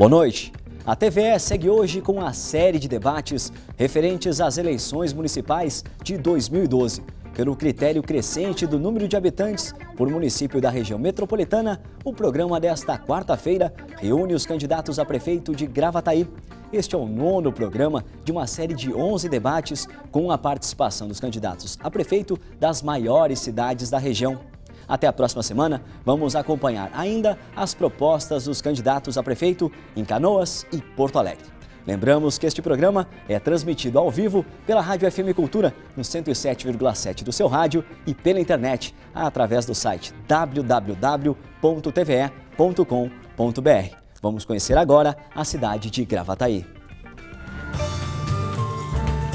Boa noite. A TVE segue hoje com a série de debates referentes às eleições municipais de 2012. Pelo critério crescente do número de habitantes por município da região metropolitana, o programa desta quarta-feira reúne os candidatos a prefeito de Gravataí. Este é o nono programa de uma série de 11 debates com a participação dos candidatos a prefeito das maiores cidades da região. Até a próxima semana, vamos acompanhar ainda as propostas dos candidatos a prefeito em Canoas e Porto Alegre. Lembramos que este programa é transmitido ao vivo pela Rádio FM Cultura no 107,7 do seu rádio e pela internet através do site www.tve.com.br. Vamos conhecer agora a cidade de Gravataí.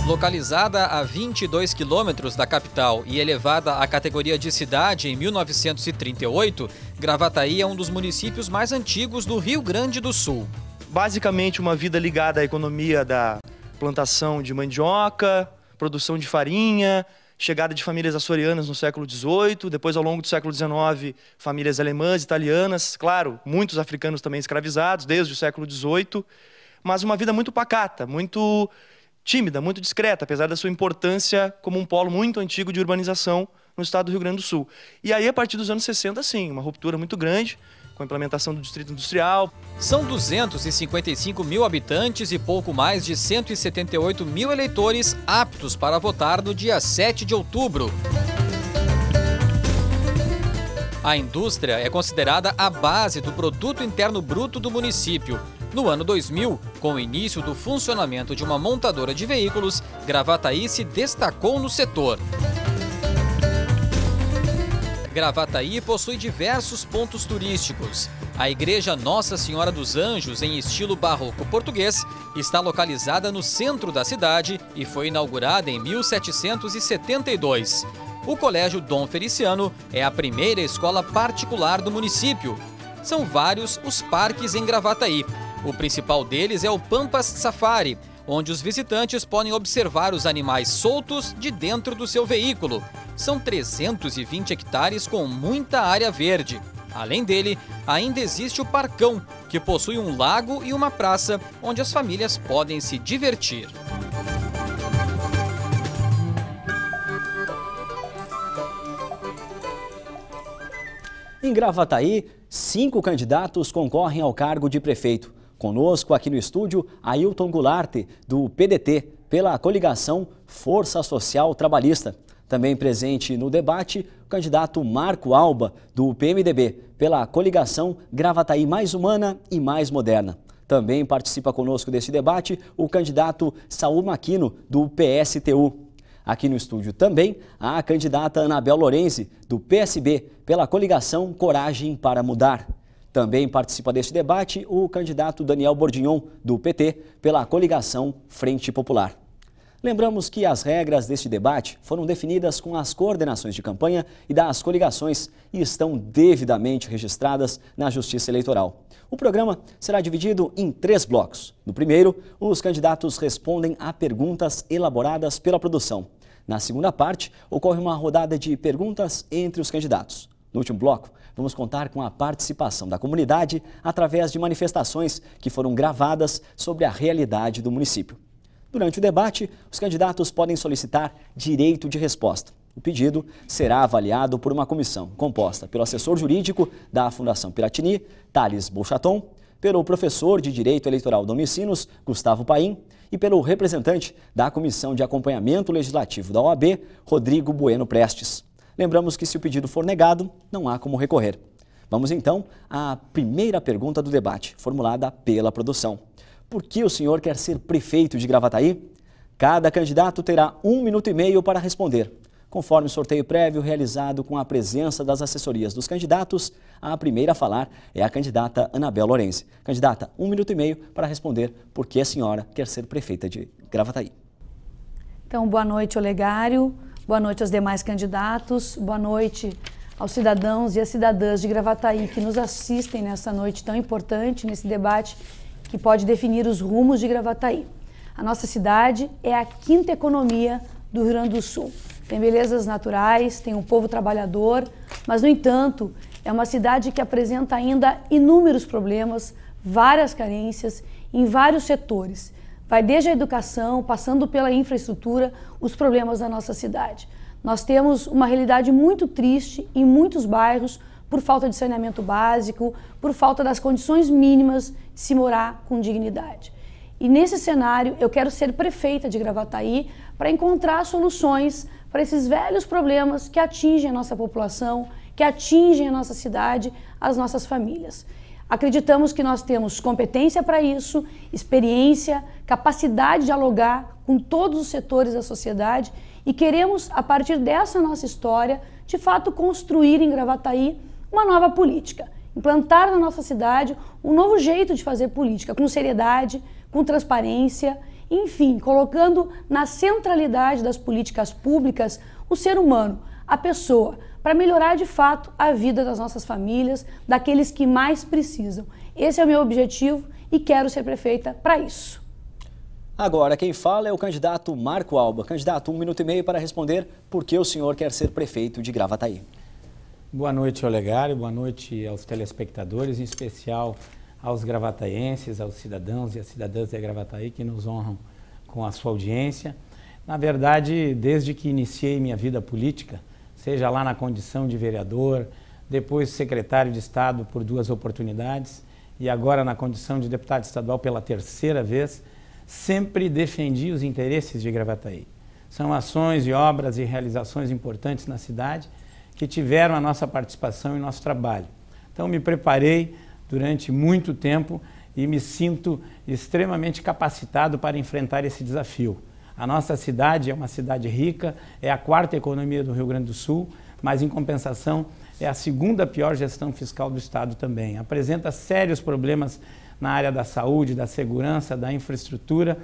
Localizada a 22 quilômetros da capital e elevada à categoria de cidade em 1938, Gravataí é um dos municípios mais antigos do Rio Grande do Sul. Basicamente, uma vida ligada à economia da plantação de mandioca, produção de farinha, chegada de famílias açorianas no século XVIII, depois, ao longo do século XIX, famílias alemãs, italianas, claro, muitos africanos também escravizados desde o século XVIII, mas uma vida muito pacata, muito tímida, muito discreta, apesar da sua importância como um polo muito antigo de urbanização no estado do Rio Grande do Sul. E aí, a partir dos anos 60, sim, uma ruptura muito grande com a implementação do Distrito Industrial. São 255 mil habitantes e pouco mais de 178 mil eleitores aptos para votar no dia 7 de outubro. A indústria é considerada a base do produto interno bruto do município no ano 2000, com o início do funcionamento de uma montadora de veículos, Gravataí se destacou no setor. Gravataí possui diversos pontos turísticos. A igreja Nossa Senhora dos Anjos, em estilo barroco português, está localizada no centro da cidade e foi inaugurada em 1772. O Colégio Dom Feliciano é a primeira escola particular do município. São vários os parques em Gravataí, o principal deles é o Pampas Safari, onde os visitantes podem observar os animais soltos de dentro do seu veículo. São 320 hectares com muita área verde. Além dele, ainda existe o Parcão, que possui um lago e uma praça onde as famílias podem se divertir. Em Gravataí, cinco candidatos concorrem ao cargo de prefeito. Conosco aqui no estúdio, Ailton Goulart, do PDT, pela coligação Força Social Trabalhista. Também presente no debate, o candidato Marco Alba, do PMDB, pela coligação Gravataí Mais Humana e Mais Moderna. Também participa conosco desse debate o candidato Saul Maquino, do PSTU. Aqui no estúdio também a candidata Anabel Lorenzi, do PSB, pela coligação Coragem para Mudar. Também participa deste debate o candidato Daniel Bordignon, do PT, pela coligação Frente Popular. Lembramos que as regras deste debate foram definidas com as coordenações de campanha e das coligações e estão devidamente registradas na Justiça Eleitoral. O programa será dividido em três blocos. No primeiro, os candidatos respondem a perguntas elaboradas pela produção. Na segunda parte, ocorre uma rodada de perguntas entre os candidatos. No último bloco, vamos contar com a participação da comunidade através de manifestações que foram gravadas sobre a realidade do município. Durante o debate, os candidatos podem solicitar direito de resposta. O pedido será avaliado por uma comissão composta pelo assessor jurídico da Fundação Piratini, Thales Bolchaton, pelo professor de Direito Eleitoral Domicinos, Gustavo Paim, e pelo representante da Comissão de Acompanhamento Legislativo da OAB, Rodrigo Bueno Prestes. Lembramos que se o pedido for negado, não há como recorrer. Vamos então à primeira pergunta do debate, formulada pela produção. Por que o senhor quer ser prefeito de Gravataí? Cada candidato terá um minuto e meio para responder, conforme o sorteio prévio realizado com a presença das assessorias dos candidatos. A primeira a falar é a candidata Anabel Lorenzi. Candidata, um minuto e meio para responder por que a senhora quer ser prefeita de Gravataí. Então, boa noite, Olegário. Boa noite aos demais candidatos, boa noite aos cidadãos e às cidadãs de Gravataí que nos assistem nessa noite tão importante, nesse debate que pode definir os rumos de Gravataí. A nossa cidade é a quinta economia do Rio Grande do Sul. Tem belezas naturais, tem um povo trabalhador, mas, no entanto, é uma cidade que apresenta ainda inúmeros problemas, várias carências em vários setores. Vai desde a educação, passando pela infraestrutura, os problemas da nossa cidade. Nós temos uma realidade muito triste em muitos bairros por falta de saneamento básico, por falta das condições mínimas de se morar com dignidade. E nesse cenário, eu quero ser prefeita de Gravataí para encontrar soluções para esses velhos problemas que atingem a nossa população, que atingem a nossa cidade, as nossas famílias. Acreditamos que nós temos competência para isso, experiência, capacidade de dialogar com todos os setores da sociedade e queremos, a partir dessa nossa história, de fato construir em Gravataí uma nova política, implantar na nossa cidade um novo jeito de fazer política, com seriedade, com transparência, enfim, colocando na centralidade das políticas públicas o ser humano, a pessoa, para melhorar de fato a vida das nossas famílias, daqueles que mais precisam. Esse é o meu objetivo e quero ser prefeita para isso. Agora, quem fala é o candidato Marco Alba. Candidato, um minuto e meio para responder por que o senhor quer ser prefeito de Gravataí. Boa noite, Olegário. Boa noite aos telespectadores, em especial aos gravataenses, aos cidadãos e às cidadãs de Gravataí que nos honram com a sua audiência. Na verdade, desde que iniciei minha vida política, seja lá na condição de vereador, depois secretário de Estado por duas oportunidades e agora na condição de deputado estadual pela terceira vez, sempre defendi os interesses de Gravataí. São ações e obras e realizações importantes na cidade que tiveram a nossa participação e nosso trabalho. Então, me preparei durante muito tempo e me sinto extremamente capacitado para enfrentar esse desafio. A nossa cidade é uma cidade rica, é a quarta economia do Rio Grande do Sul, mas em compensação é a segunda pior gestão fiscal do Estado também. Apresenta sérios problemas na área da saúde, da segurança, da infraestrutura.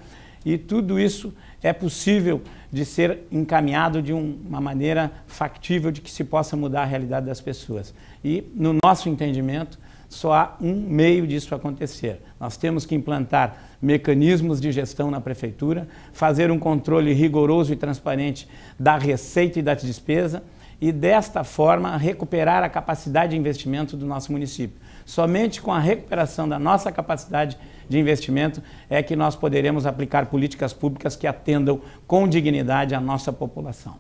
E tudo isso é possível de ser encaminhado de uma maneira factível de que se possa mudar a realidade das pessoas. E, no nosso entendimento, só há um meio disso acontecer. Nós temos que implantar mecanismos de gestão na prefeitura, fazer um controle rigoroso e transparente da receita e da despesa e, desta forma, recuperar a capacidade de investimento do nosso município. Somente com a recuperação da nossa capacidade de investimento é que nós poderemos aplicar políticas públicas que atendam com dignidade a nossa população.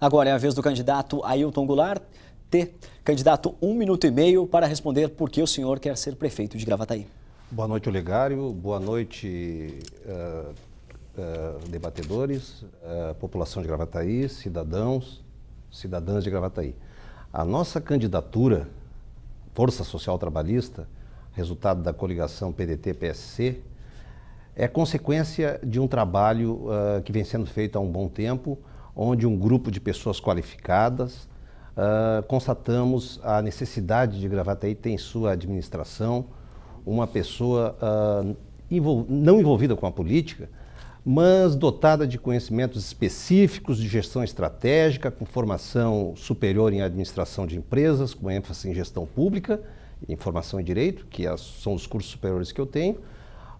Agora é a vez do candidato Ailton Goulart. T. Candidato, um minuto e meio para responder por que o senhor quer ser prefeito de Gravataí. Boa noite, Olegário. Boa noite, uh, uh, debatedores, uh, população de Gravataí, cidadãos, cidadãs de Gravataí. A nossa candidatura Força Social Trabalhista, resultado da coligação PDT-PSC, é consequência de um trabalho uh, que vem sendo feito há um bom tempo, onde um grupo de pessoas qualificadas uh, constatamos a necessidade de Gravataí ter em sua administração uma pessoa uh, envol não envolvida com a política, mas dotada de conhecimentos específicos de gestão estratégica, com formação superior em administração de empresas, com ênfase em gestão pública, em formação em direito, que é, são os cursos superiores que eu tenho.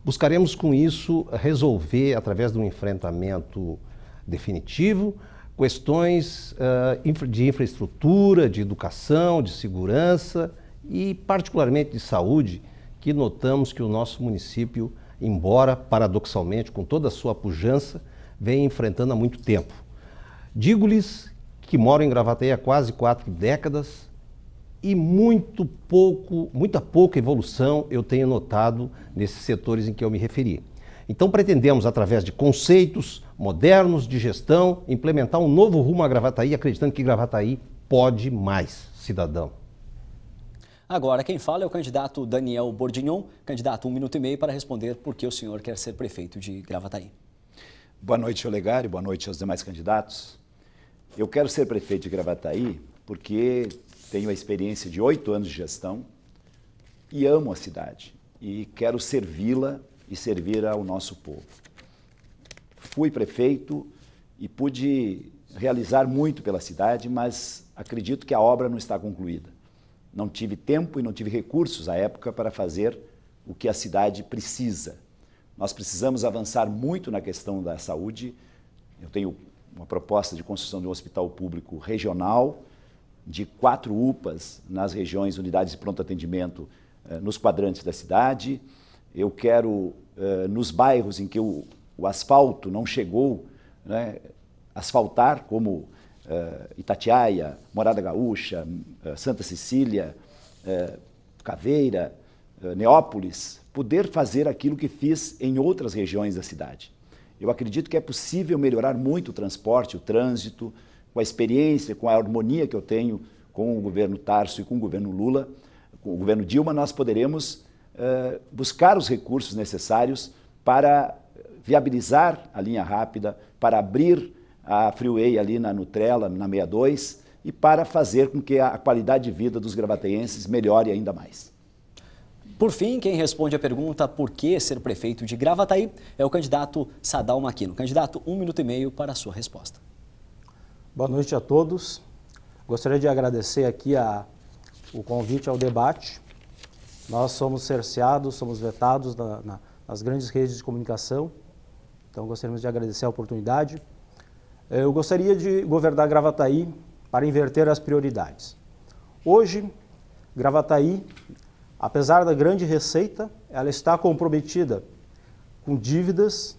Buscaremos com isso resolver, através de um enfrentamento definitivo, questões uh, de infraestrutura, de educação, de segurança e, particularmente, de saúde, que notamos que o nosso município embora paradoxalmente, com toda a sua pujança, venha enfrentando há muito tempo. Digo-lhes que moro em Gravataí há quase quatro décadas e muito pouco, muita pouca evolução eu tenho notado nesses setores em que eu me referi. Então pretendemos, através de conceitos modernos de gestão, implementar um novo rumo à Gravataí, acreditando que Gravataí pode mais, cidadão. Agora, quem fala é o candidato Daniel Bordignon. Candidato, um minuto e meio para responder por que o senhor quer ser prefeito de Gravataí. Boa noite, Olegário. Boa noite aos demais candidatos. Eu quero ser prefeito de Gravataí porque tenho a experiência de oito anos de gestão e amo a cidade. E quero servi-la e servir ao nosso povo. Fui prefeito e pude realizar muito pela cidade, mas acredito que a obra não está concluída. Não tive tempo e não tive recursos à época para fazer o que a cidade precisa. Nós precisamos avançar muito na questão da saúde. Eu tenho uma proposta de construção de um hospital público regional, de quatro UPAs nas regiões, unidades de pronto atendimento, eh, nos quadrantes da cidade. Eu quero, eh, nos bairros em que o, asfalto não chegou, né, asfaltar, como eh, Itatiaia, Morada Gaúcha, eh, Santa Cecília, eh, Caveira, Neópolis, poder fazer aquilo que fiz em outras regiões da cidade. Eu acredito que é possível melhorar muito o transporte, o trânsito, com a experiência, com a harmonia que eu tenho com o governo Tarso e com o governo Lula, com o governo Dilma, nós poderemos uh, buscar os recursos necessários para viabilizar a linha rápida, para abrir a Freeway ali na Nutrela, na 62, e para fazer com que a qualidade de vida dos gravateenses melhore ainda mais. Por fim, quem responde a pergunta por que ser prefeito de Gravataí é o candidato Sadal Maquino. Candidato, um minuto e meio para a sua resposta. Boa noite a todos. Gostaria de agradecer aqui a, o convite ao debate. Nós somos cerceados, somos vetados na, na, nas grandes redes de comunicação. Então, gostaríamos de agradecer a oportunidade. Eh, eu gostaria de governar Gravataí para inverter as prioridades. Hoje, Gravataí, apesar da grande receita, ela está comprometida com dívidas,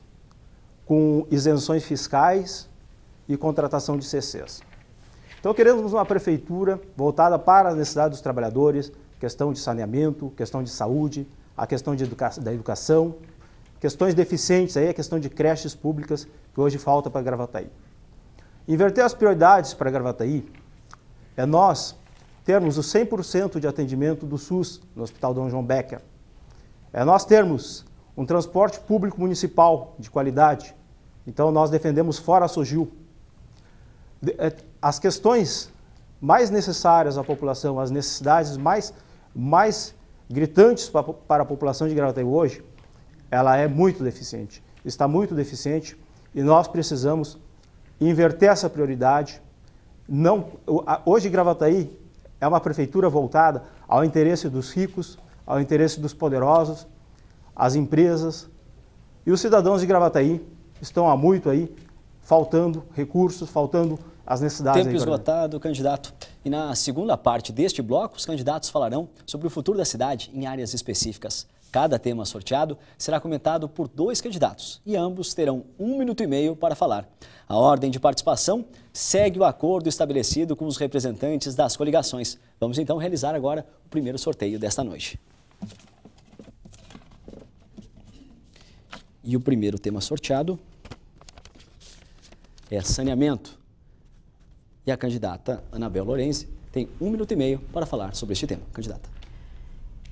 com isenções fiscais e contratação de CCs. Então, queremos uma prefeitura voltada para a necessidade dos trabalhadores, questão de saneamento, questão de saúde, a questão educa da educação, questões deficientes, aí a questão de creches públicas, que hoje falta para Gravataí. Inverter as prioridades para Gravataí é nós termos o 100% de atendimento do SUS no Hospital Dom João Becker. É nós termos um transporte público municipal de qualidade. Então nós defendemos fora a Sogil. É, as questões mais necessárias à população, as necessidades mais, mais gritantes para a população de Gravataí hoje, ela é muito deficiente, está muito deficiente e nós precisamos inverter essa prioridade. Não, hoje Gravataí é uma prefeitura voltada ao interesse dos ricos, ao interesse dos poderosos, às empresas. E os cidadãos de Gravataí estão há muito aí faltando recursos, faltando as necessidades. Tempo esgotado, candidato. E na segunda parte deste bloco, os candidatos falarão sobre o futuro da cidade em áreas específicas. Cada tema sorteado será comentado por dois candidatos e ambos terão um minuto e meio para falar. A ordem de participação segue o acordo estabelecido com os representantes das coligações. Vamos então realizar agora o primeiro sorteio desta noite. E o primeiro tema sorteado é saneamento. E a candidata Anabel Lorenzi tem um minuto e meio para falar sobre este tema. Candidata.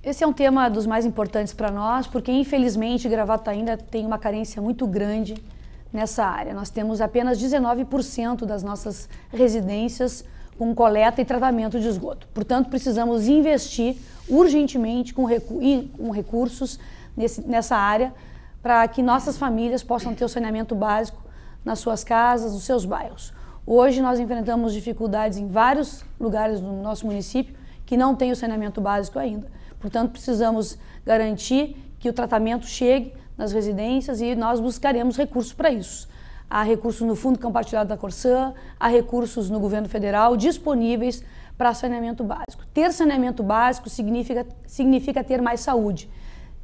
Esse é um tema dos mais importantes para nós, porque infelizmente Gravata ainda tem uma carência muito grande nessa área. Nós temos apenas 19% das nossas residências com coleta e tratamento de esgoto. Portanto, precisamos investir urgentemente com, recu com recursos nesse, nessa área para que nossas famílias possam ter o saneamento básico nas suas casas, nos seus bairros. Hoje nós enfrentamos dificuldades em vários lugares do nosso município que não tem o saneamento básico ainda. Portanto, precisamos garantir que o tratamento chegue nas residências e nós buscaremos recursos para isso. Há recursos no Fundo Compartilhado da Corsã, há recursos no governo federal disponíveis para saneamento básico. Ter saneamento básico significa, significa ter mais saúde.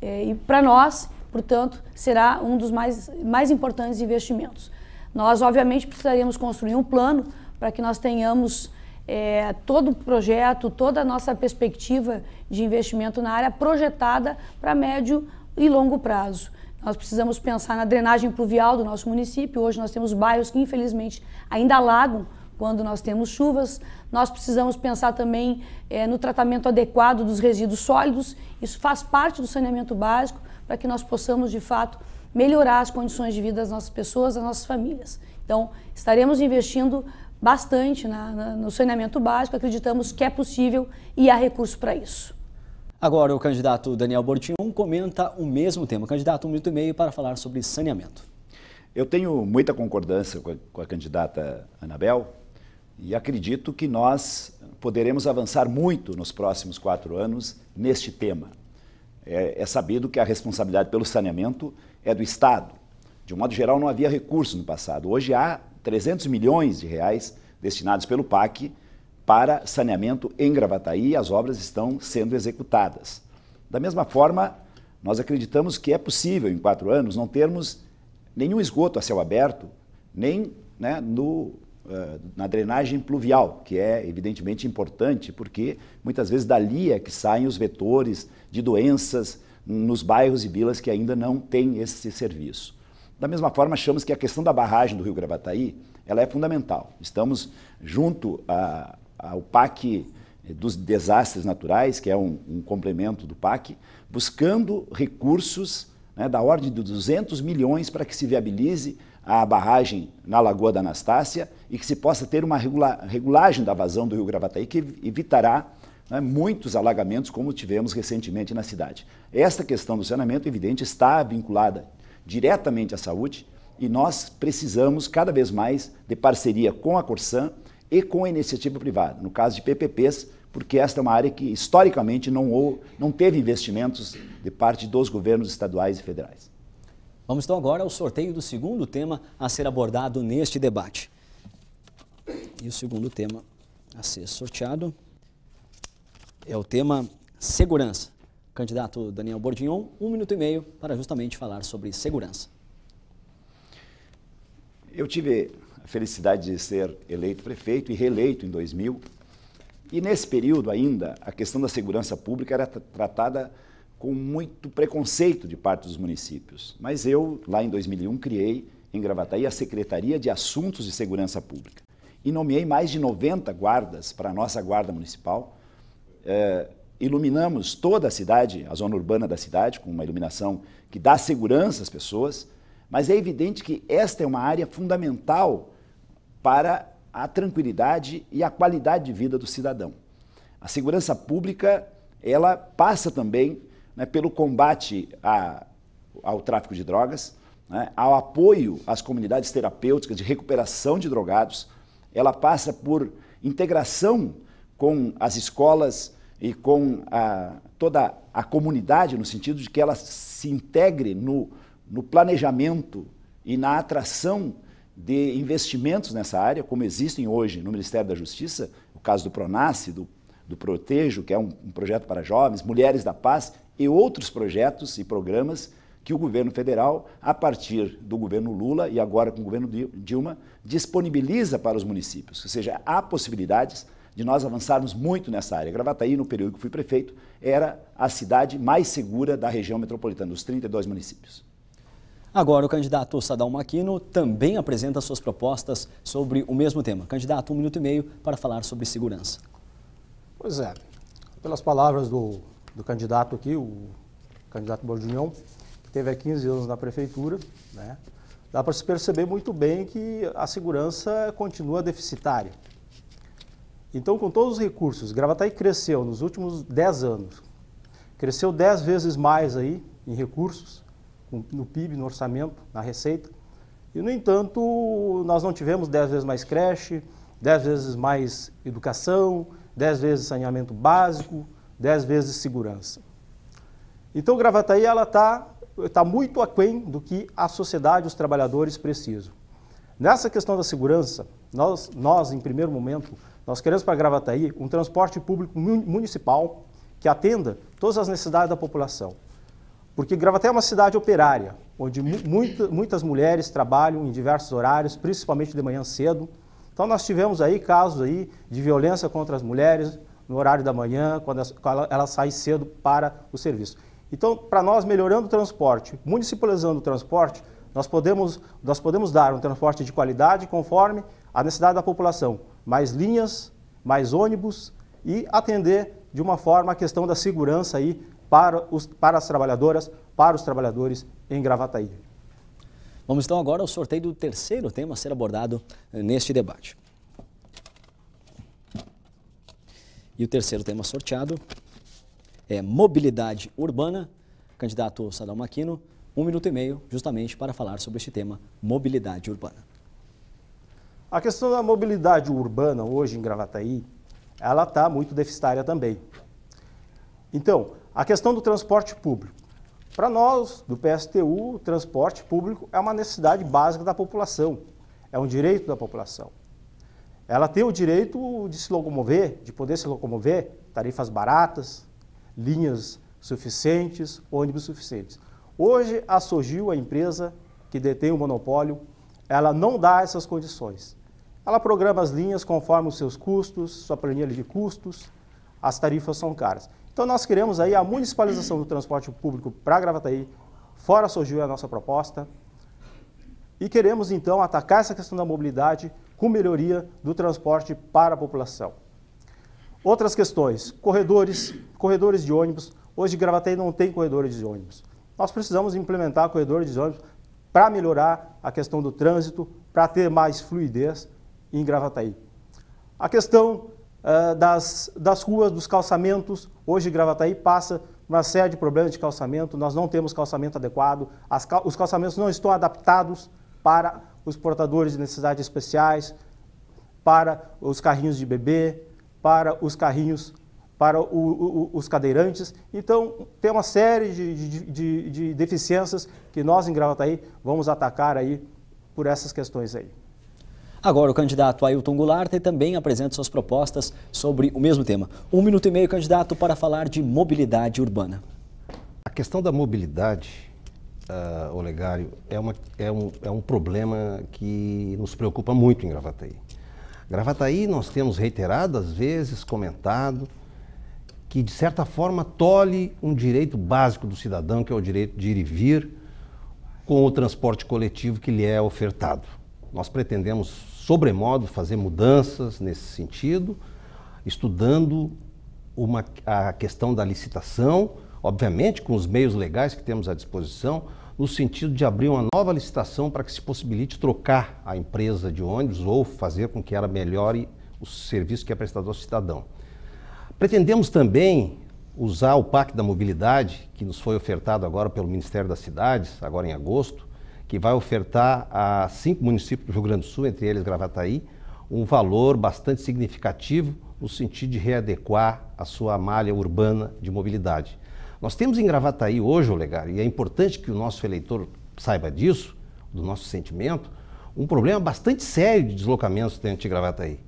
É, e para nós, portanto, será um dos mais, mais importantes investimentos. Nós, obviamente, precisaremos construir um plano para que nós tenhamos é, todo o projeto, toda a nossa perspectiva de investimento na área projetada para médio e longo prazo. Nós precisamos pensar na drenagem pluvial do nosso município. Hoje nós temos bairros que, infelizmente, ainda alagam quando nós temos chuvas. Nós precisamos pensar também é, no tratamento adequado dos resíduos sólidos. Isso faz parte do saneamento básico para que nós possamos, de fato, melhorar as condições de vida das nossas pessoas, das nossas famílias. Então, estaremos investindo bastante né, no saneamento básico, acreditamos que é possível e há recurso para isso. Agora o candidato Daniel Bortinho comenta o mesmo tema. candidato, um minuto e meio para falar sobre saneamento. Eu tenho muita concordância com a, com a candidata Anabel e acredito que nós poderemos avançar muito nos próximos quatro anos neste tema. É, é sabido que a responsabilidade pelo saneamento é do Estado. De um modo geral, não havia recursos no passado. Hoje há 300 milhões de reais destinados pelo PAC para saneamento em Gravataí e as obras estão sendo executadas. Da mesma forma, nós acreditamos que é possível, em quatro anos, não termos nenhum esgoto a céu aberto, nem né, no, eh, na drenagem pluvial, que é evidentemente importante, porque muitas vezes dali é que saem os vetores de doenças nos bairros e vilas que ainda não têm esse serviço. Da mesma forma, achamos que a questão da barragem do Rio Gravataí ela é fundamental. Estamos junto a, ao PAC dos desastres naturais, que é um, um complemento do PAC, buscando recursos né, da ordem de 200 milhões para que se viabilize a barragem na Lagoa da Anastácia e que se possa ter uma regula regulagem da vazão do Rio Gravataí que evitará né, muitos alagamentos como tivemos recentemente na cidade. Esta questão do saneamento, evidente, está vinculada diretamente à saúde e nós precisamos cada vez mais de parceria com a Corsan e com a iniciativa privada, no caso de PPPs, porque esta é uma área que historicamente não, houve, não teve investimentos de parte dos governos estaduais e federais. Vamos então agora ao sorteio do segundo tema a ser abordado neste debate. E o segundo tema a ser sorteado é o tema segurança. Candidato Daniel Bordignon, um minuto e meio para justamente falar sobre segurança. Eu tive a felicidade de ser eleito prefeito e reeleito em 2000. E nesse período ainda, a questão da segurança pública era tratada com muito preconceito de parte dos municípios. Mas eu, lá em 2001, criei em Gravataí a Secretaria de Assuntos de Segurança Pública e nomeei mais de 90 guardas para a nossa Guarda Municipal. Eh, iluminamos toda a cidade, a zona urbana da cidade, com uma iluminação que dá segurança às pessoas, mas é evidente que esta é uma área fundamental para a tranquilidade e a qualidade de vida do cidadão. A segurança pública, ela passa também né, pelo combate a, ao tráfico de drogas, né, ao apoio às comunidades terapêuticas de recuperação de drogados, ela passa por integração com as escolas e com a, toda a comunidade, no sentido de que ela se integre no, no planejamento e na atração de investimentos nessa área, como existem hoje no Ministério da Justiça, o caso do Pronace, do, do Protejo, que é um, um projeto para jovens, Mulheres da Paz e outros projetos e programas que o governo federal, a partir do governo Lula e agora com o governo Dilma, disponibiliza para os municípios. Ou seja, há possibilidades de nós avançarmos muito nessa área. Gravataí, no período que fui prefeito, era a cidade mais segura da região metropolitana, dos 32 municípios. Agora, o candidato Sadal Maquino também apresenta suas propostas sobre o mesmo tema. Candidato, um minuto e meio para falar sobre segurança. Pois é. Pelas palavras do, do candidato aqui, o candidato Borjunhão, que teve há 15 anos na prefeitura, né, dá para se perceber muito bem que a segurança continua deficitária. Então, com todos os recursos, Gravataí cresceu nos últimos 10 anos. Cresceu 10 vezes mais aí em recursos, no PIB, no orçamento, na receita. E, no entanto, nós não tivemos 10 vezes mais creche, 10 vezes mais educação, 10 vezes saneamento básico, 10 vezes segurança. Então, Gravataí ela está tá muito aquém do que a sociedade, os trabalhadores precisam. Nessa questão da segurança, nós, nós em primeiro momento, nós queremos para Gravataí um transporte público municipal que atenda todas as necessidades da população. Porque Gravataí é uma cidade operária, onde muita, muitas mulheres trabalham em diversos horários, principalmente de manhã cedo. Então nós tivemos aí casos aí de violência contra as mulheres no horário da manhã, quando elas ela saem cedo para o serviço. Então, para nós, melhorando o transporte, municipalizando o transporte, nós podemos, nós podemos dar um transporte de qualidade conforme a necessidade da população, mais linhas, mais ônibus e atender de uma forma a questão da segurança aí para, os, para as trabalhadoras, para os trabalhadores em Gravataí. Vamos então agora ao sorteio do terceiro tema a ser abordado eh, neste debate. E o terceiro tema sorteado é mobilidade urbana. Candidato Sadal Maquino, um minuto e meio justamente para falar sobre este tema, mobilidade urbana. A questão da mobilidade urbana hoje em Gravataí, ela está muito deficitária também. Então, a questão do transporte público. Para nós, do PSTU, o transporte público é uma necessidade básica da população, é um direito da população. Ela tem o direito de se locomover, de poder se locomover, tarifas baratas, linhas suficientes, ônibus suficientes. Hoje, a Sogil, a empresa que detém o monopólio, ela não dá essas condições. Ela programa as linhas conforme os seus custos, sua planilha de custos, as tarifas são caras. Então nós queremos aí a municipalização do transporte público para Gravataí, fora surgiu a nossa proposta, e queremos então atacar essa questão da mobilidade com melhoria do transporte para a população. Outras questões, corredores, corredores de ônibus. Hoje Gravataí não tem corredores de ônibus. Nós precisamos implementar corredores de ônibus para melhorar a questão do trânsito, para ter mais fluidez, em Gravataí. A questão uh, das, das ruas, dos calçamentos, hoje Gravataí passa por uma série de problemas de calçamento, nós não temos calçamento adequado, cal os calçamentos não estão adaptados para os portadores de necessidades especiais, para os carrinhos de bebê, para os carrinhos para o, o, os cadeirantes. Então, tem uma série de, de, de, de deficiências que nós em Gravataí vamos atacar aí por essas questões aí. Agora, o candidato Ailton Goulart também apresenta suas propostas sobre o mesmo tema. Um minuto e meio, candidato, para falar de mobilidade urbana. A questão da mobilidade, uh, ah, Olegário, é, uma, é, um, é um problema que nos preocupa muito em Gravataí. Gravataí, nós temos reiteradas vezes comentado que, de certa forma, tolhe um direito básico do cidadão, que é o direito de ir e vir com o transporte coletivo que lhe é ofertado. Nós pretendemos, sobremodo, fazer mudanças nesse sentido, estudando uma, a questão da licitação, obviamente com os meios legais que temos à disposição, no sentido de abrir uma nova licitação para que se possibilite trocar a empresa de ônibus ou fazer com que ela melhore o serviço que é prestado ao cidadão. Pretendemos também usar o Pacto da Mobilidade, que nos foi ofertado agora pelo Ministério das Cidades, agora em agosto, que vai ofertar a cinco municípios do Rio Grande do Sul, entre eles Gravataí, um valor bastante significativo no sentido de readequar a sua malha urbana de mobilidade. Nós temos em Gravataí hoje, Olegário, e é importante que o nosso eleitor saiba disso, do nosso sentimento, um problema bastante sério de deslocamentos dentro de Gravataí.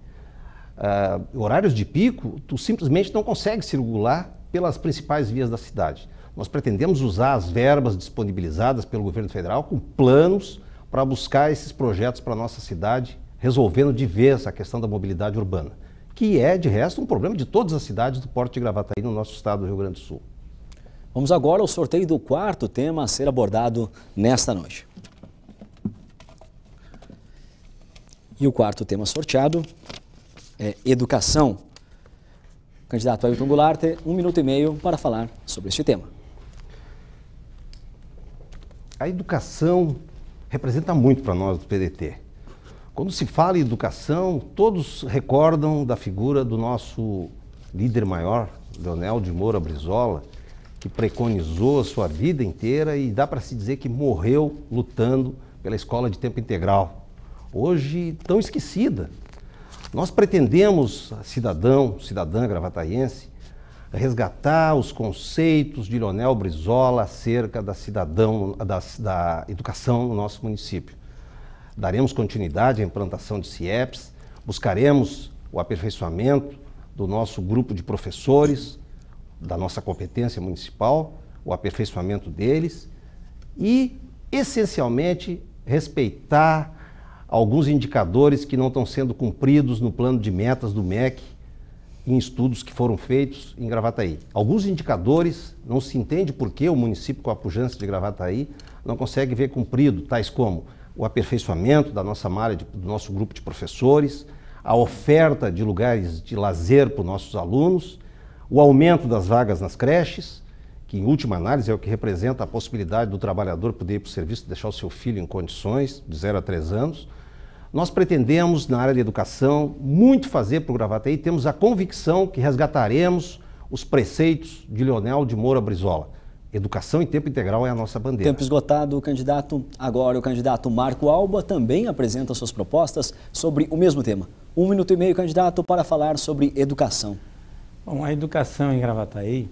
Uh, horários de pico, tu simplesmente não consegue circular pelas principais vias da cidade. Nós pretendemos usar as verbas disponibilizadas pelo governo federal com planos para buscar esses projetos para a nossa cidade, resolvendo de vez a questão da mobilidade urbana, que é, de resto, um problema de todas as cidades do Porto de Gravataí no nosso estado do Rio Grande do Sul. Vamos agora ao sorteio do quarto tema a ser abordado nesta noite. E o quarto tema sorteado é educação. candidato Ailton Goulart tem um minuto e meio para falar sobre este tema a educação representa muito para nós do PDT. Quando se fala em educação, todos recordam da figura do nosso líder maior, Leonel de Moura Brizola, que preconizou a sua vida inteira e dá para se dizer que morreu lutando pela escola de tempo integral, hoje tão esquecida. Nós pretendemos, cidadão, cidadã gravataiense, resgatar os conceitos de Lionel Brizola acerca da, cidadão, da, da educação no nosso município. Daremos continuidade à implantação de CIEPs, buscaremos o aperfeiçoamento do nosso grupo de professores, da nossa competência municipal, o aperfeiçoamento deles e, essencialmente, respeitar alguns indicadores que não estão sendo cumpridos no plano de metas do MEC em estudos que foram feitos em Gravataí. Alguns indicadores, não se entende por que o município com a pujança de Gravataí não consegue ver cumprido, tais como o aperfeiçoamento da nossa malha, de, do nosso grupo de professores, a oferta de lugares de lazer para os nossos alunos, o aumento das vagas nas creches, que em última análise é o que representa a possibilidade do trabalhador poder ir para o serviço e deixar o seu filho em condições, de 0 a 3 anos, nós pretendemos, na área de educação, muito fazer para o Gravataí. Temos a convicção que resgataremos os preceitos de Leonel de Moura Brizola. Educação em tempo integral é a nossa bandeira. Tempo esgotado, o candidato. Agora, o candidato Marco Alba também apresenta suas propostas sobre o mesmo tema. Um minuto e meio, candidato, para falar sobre educação. Bom, a educação em Gravataí,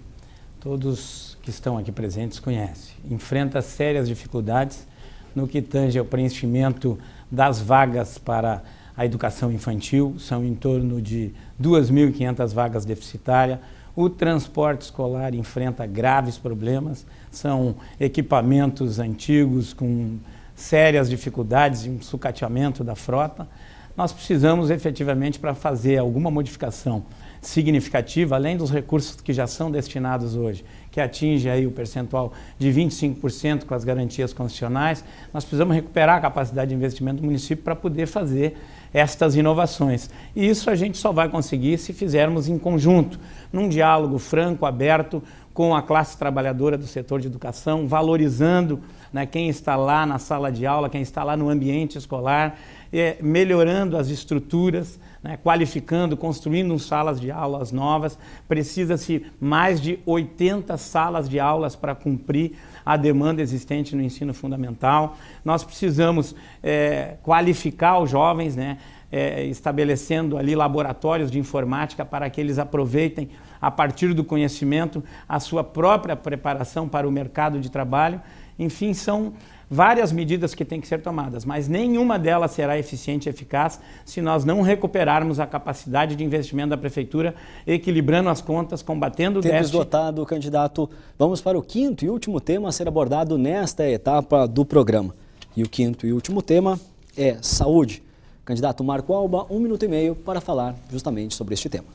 todos que estão aqui presentes conhecem. Enfrenta sérias dificuldades no que tange ao preenchimento das vagas para a educação infantil, são em torno de 2.500 vagas deficitárias. O transporte escolar enfrenta graves problemas, são equipamentos antigos com sérias dificuldades e um sucateamento da frota. Nós precisamos efetivamente para fazer alguma modificação significativa, além dos recursos que já são destinados hoje que atinge aí o percentual de 25% com as garantias constitucionais, nós precisamos recuperar a capacidade de investimento do município para poder fazer estas inovações. E isso a gente só vai conseguir se fizermos em conjunto, num diálogo franco, aberto com a classe trabalhadora do setor de educação, valorizando né, quem está lá na sala de aula, quem está lá no ambiente escolar, é, melhorando as estruturas, né, qualificando, construindo salas de aulas novas. Precisa-se mais de 80 salas de aulas para cumprir a demanda existente no ensino fundamental. Nós precisamos é, qualificar os jovens, né, é, estabelecendo ali laboratórios de informática para que eles aproveitem, a partir do conhecimento, a sua própria preparação para o mercado de trabalho. Enfim, são várias medidas que têm que ser tomadas, mas nenhuma delas será eficiente e eficaz se nós não recuperarmos a capacidade de investimento da prefeitura, equilibrando as contas, combatendo o Tempo déficit. esgotado, candidato. Vamos para o quinto e último tema a ser abordado nesta etapa do programa. E o quinto e último tema é saúde. Candidato Marco Alba, um minuto e meio para falar justamente sobre este tema.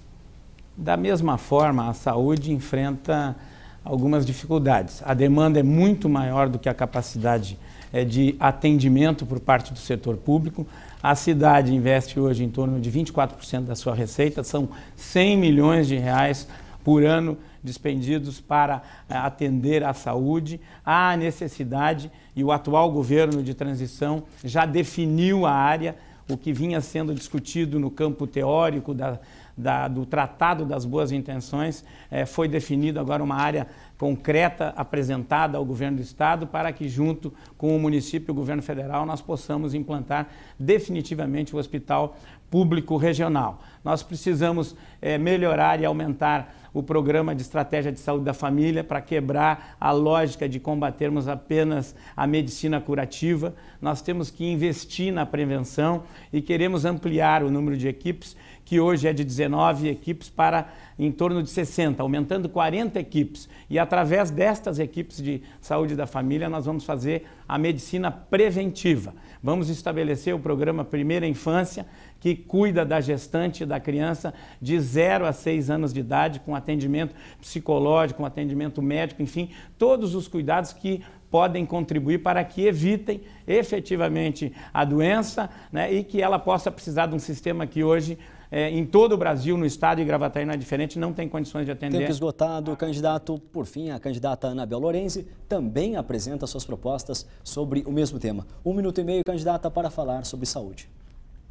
Da mesma forma, a saúde enfrenta algumas dificuldades. A demanda é muito maior do que a capacidade eh, de atendimento por parte do setor público. A cidade investe hoje em torno de 24% da sua receita, são 100 milhões de reais por ano despendidos para eh, atender à saúde. Há necessidade, e o atual governo de transição já definiu a área, o que vinha sendo discutido no campo teórico da da, do Tratado das Boas Intenções, eh, foi definido agora uma área concreta apresentada ao governo do estado para que, junto com o município e o governo federal, nós possamos implantar definitivamente o hospital público regional. Nós precisamos eh, melhorar e aumentar o programa de estratégia de saúde da família para quebrar a lógica de combatermos apenas a medicina curativa. Nós temos que investir na prevenção e queremos ampliar o número de equipes que hoje é de 19 equipes para em torno de 60, aumentando 40 equipes. E através destas equipes de saúde da família, nós vamos fazer a medicina preventiva. Vamos estabelecer o programa Primeira Infância, que cuida da gestante e da criança de 0 a 6 anos de idade, com atendimento psicológico, com atendimento médico, enfim, todos os cuidados que podem contribuir para que evitem efetivamente a doença né, e que ela possa precisar de um sistema que hoje é, em todo o Brasil, no estado e Gravataí não é diferente, não tem condições de atender. Tempo esgotado, candidato, por fim, a candidata Anabel Lorenzi também apresenta suas propostas sobre o mesmo tema. Um minuto e meio, candidata, para falar sobre saúde.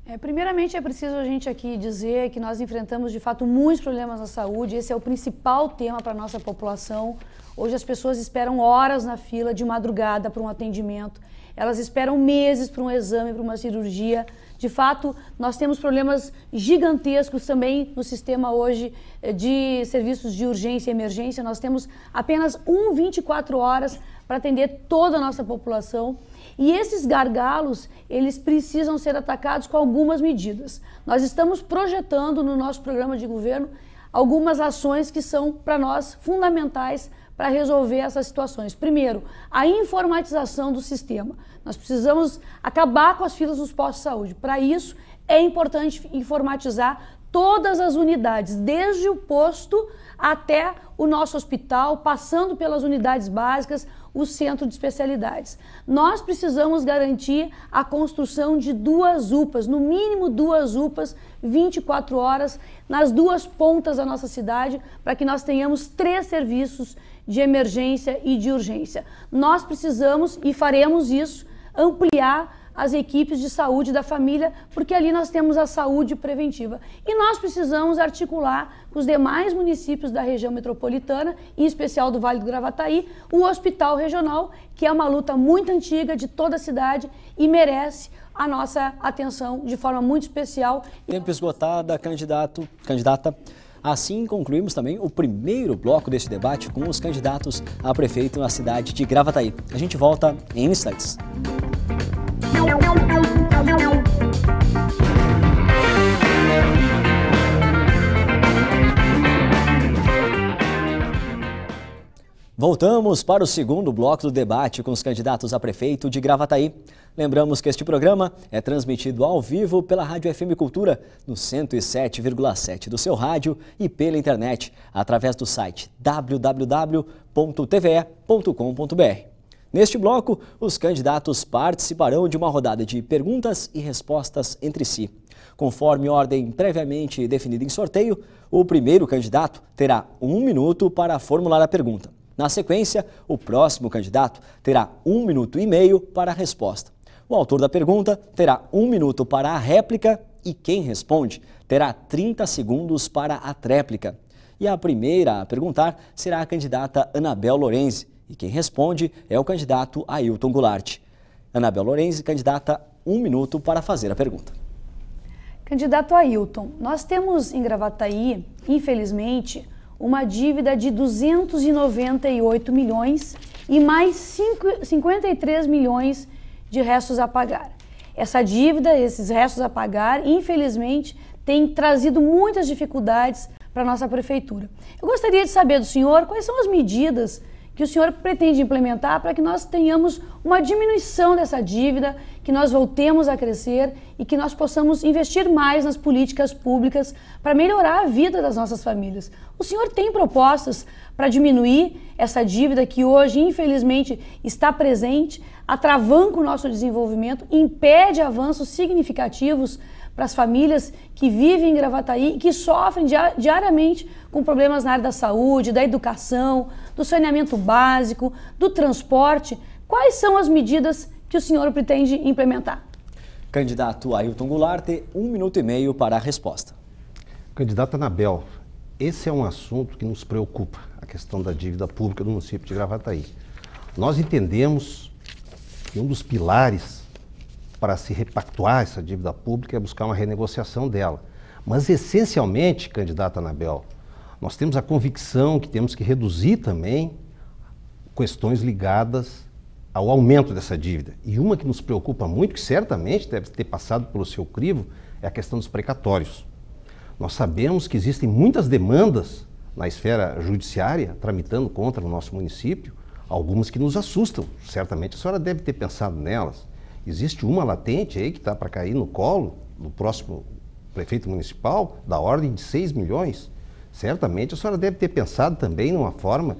É, primeiramente, é preciso a gente aqui dizer que nós enfrentamos, de fato, muitos problemas na saúde. Esse é o principal tema para a nossa população. Hoje as pessoas esperam horas na fila de madrugada para um atendimento. Elas esperam meses para um exame, para uma cirurgia. De fato, nós temos problemas gigantescos também no sistema hoje eh, de serviços de urgência e emergência. Nós temos apenas um 24 horas para atender toda a nossa população. E esses gargalos, eles precisam ser atacados com algumas medidas. Nós estamos projetando no nosso programa de governo algumas ações que são para nós fundamentais para resolver essas situações. Primeiro, a informatização do sistema. Nós precisamos acabar com as filas nos postos de saúde. Para isso, é importante informatizar todas as unidades, desde o posto até o nosso hospital, passando pelas unidades básicas, o centro de especialidades. Nós precisamos garantir a construção de duas UPAs, no mínimo duas UPAs, 24 horas, nas duas pontas da nossa cidade, para que nós tenhamos três serviços de emergência e de urgência. Nós precisamos e faremos isso, ampliar as equipes de saúde da família, porque ali nós temos a saúde preventiva. E nós precisamos articular com os demais municípios da região metropolitana, em especial do Vale do Gravataí, o hospital regional, que é uma luta muito antiga de toda a cidade e merece a nossa atenção de forma muito especial. Tempo esgotada, candidato, candidata. Assim concluímos também o primeiro bloco deste debate com os candidatos a prefeito na cidade de Gravataí. A gente volta em instantes. Voltamos para o segundo bloco do debate com os candidatos a prefeito de Gravataí. Lembramos que este programa é transmitido ao vivo pela Rádio FM Cultura no 107,7 do seu rádio e pela internet através do site www.tve.com.br. Neste bloco, os candidatos participarão de uma rodada de perguntas e respostas entre si. Conforme ordem previamente definida em sorteio, o primeiro candidato terá um minuto para formular a pergunta. Na sequência, o próximo candidato terá um minuto e meio para a resposta. O autor da pergunta terá um minuto para a réplica e quem responde terá 30 segundos para a tréplica. E a primeira a perguntar será a candidata Anabel Lorenzi e quem responde é o candidato Ailton Goulart. Anabel Lorenzi, candidata, um minuto para fazer a pergunta. Candidato Ailton, nós temos em Gravataí, infelizmente, uma dívida de 298 milhões e mais 5, 53 milhões de restos a pagar. Essa dívida, esses restos a pagar, infelizmente, tem trazido muitas dificuldades para a nossa prefeitura. Eu gostaria de saber do senhor quais são as medidas que o senhor pretende implementar para que nós tenhamos uma diminuição dessa dívida, que nós voltemos a crescer e que nós possamos investir mais nas políticas públicas para melhorar a vida das nossas famílias. O senhor tem propostas para diminuir essa dívida que hoje, infelizmente, está presente, atravanca o nosso desenvolvimento, impede avanços significativos para as famílias que vivem em Gravataí e que sofrem diariamente com problemas na área da saúde, da educação, do saneamento básico, do transporte. Quais são as medidas que o senhor pretende implementar? Candidato Ailton Goulart tem um minuto e meio para a resposta. Candidata Anabel, esse é um assunto que nos preocupa, a questão da dívida pública do município de Gravataí. Nós entendemos que um dos pilares para se repactuar essa dívida pública e buscar uma renegociação dela. Mas, essencialmente, candidata Anabel, nós temos a convicção que temos que reduzir também questões ligadas ao aumento dessa dívida. E uma que nos preocupa muito, que certamente deve ter passado pelo seu crivo, é a questão dos precatórios. Nós sabemos que existem muitas demandas na esfera judiciária tramitando contra o nosso município, algumas que nos assustam. Certamente a senhora deve ter pensado nelas. Existe uma latente aí que está para cair no colo do próximo prefeito municipal, da ordem de 6 milhões. Certamente a senhora deve ter pensado também numa forma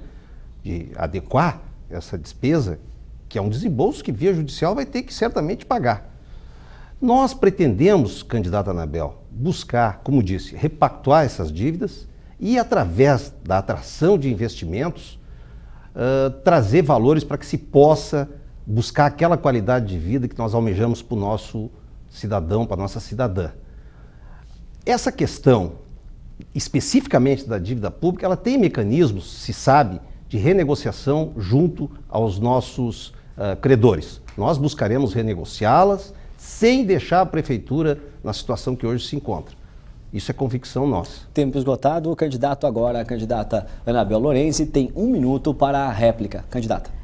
de adequar essa despesa, que é um desembolso que via judicial vai ter que certamente pagar. Nós pretendemos, candidata Anabel, buscar, como disse, repactuar essas dívidas e, através da atração de investimentos, uh, trazer valores para que se possa buscar aquela qualidade de vida que nós almejamos para o nosso cidadão, para a nossa cidadã. Essa questão, especificamente da dívida pública, ela tem mecanismos, se sabe, de renegociação junto aos nossos uh, credores. Nós buscaremos renegociá-las sem deixar a prefeitura na situação que hoje se encontra. Isso é convicção nossa. Tempo esgotado. O candidato agora, a candidata Anabel Lorenzi, tem um minuto para a réplica. Candidata.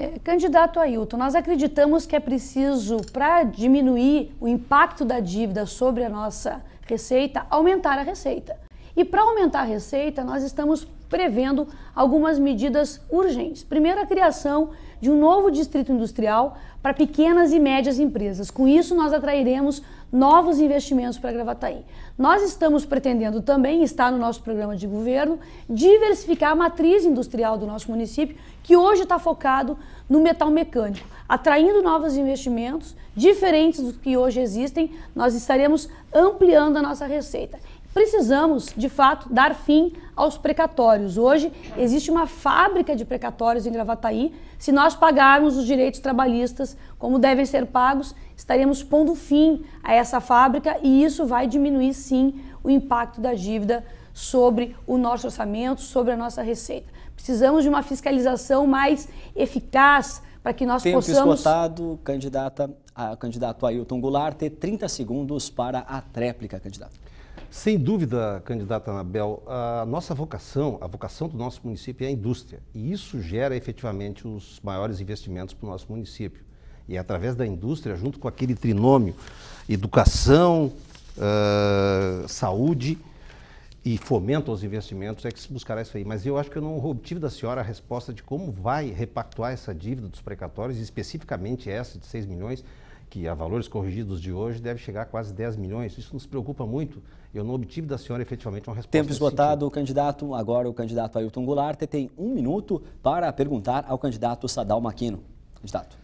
É, candidato Ailton, nós acreditamos que é preciso, para diminuir o impacto da dívida sobre a nossa receita, aumentar a receita. E para aumentar a receita, nós estamos prevendo algumas medidas urgentes. Primeiro, a criação de um novo distrito industrial para pequenas e médias empresas. Com isso, nós atrairemos novos investimentos para Gravataí. Nós estamos pretendendo também, está no nosso programa de governo, diversificar a matriz industrial do nosso município, que hoje está focado no metal mecânico, atraindo novos investimentos diferentes dos que hoje existem. Nós estaremos ampliando a nossa receita. Precisamos, de fato, dar fim aos precatórios. Hoje existe uma fábrica de precatórios em Gravataí. Se nós pagarmos os direitos trabalhistas como devem ser pagos, estaremos pondo fim a essa fábrica e isso vai diminuir sim o impacto da dívida sobre o nosso orçamento, sobre a nossa receita. Precisamos de uma fiscalização mais eficaz para que nós Tempo possamos... esgotado, candidata, a, candidato Ailton Goulart, ter 30 segundos para a tréplica, candidato. Sem dúvida, candidata Anabel, a nossa vocação, a vocação do nosso município é a indústria. E isso gera efetivamente os maiores investimentos para o nosso município. E é através da indústria, junto com aquele trinômio educação, uh, saúde e fomento aos investimentos, é que se buscará isso aí. Mas eu acho que eu não obtive da senhora a resposta de como vai repactuar essa dívida dos precatórios, especificamente essa de 6 milhões, que a valores corrigidos de hoje deve chegar a quase 10 milhões. Isso nos preocupa muito. Eu não obtive da senhora efetivamente uma resposta. Tempo esgotado, o candidato, agora o candidato Ailton Goulart tem um minuto para perguntar ao candidato Sadal Maquino. Candidato.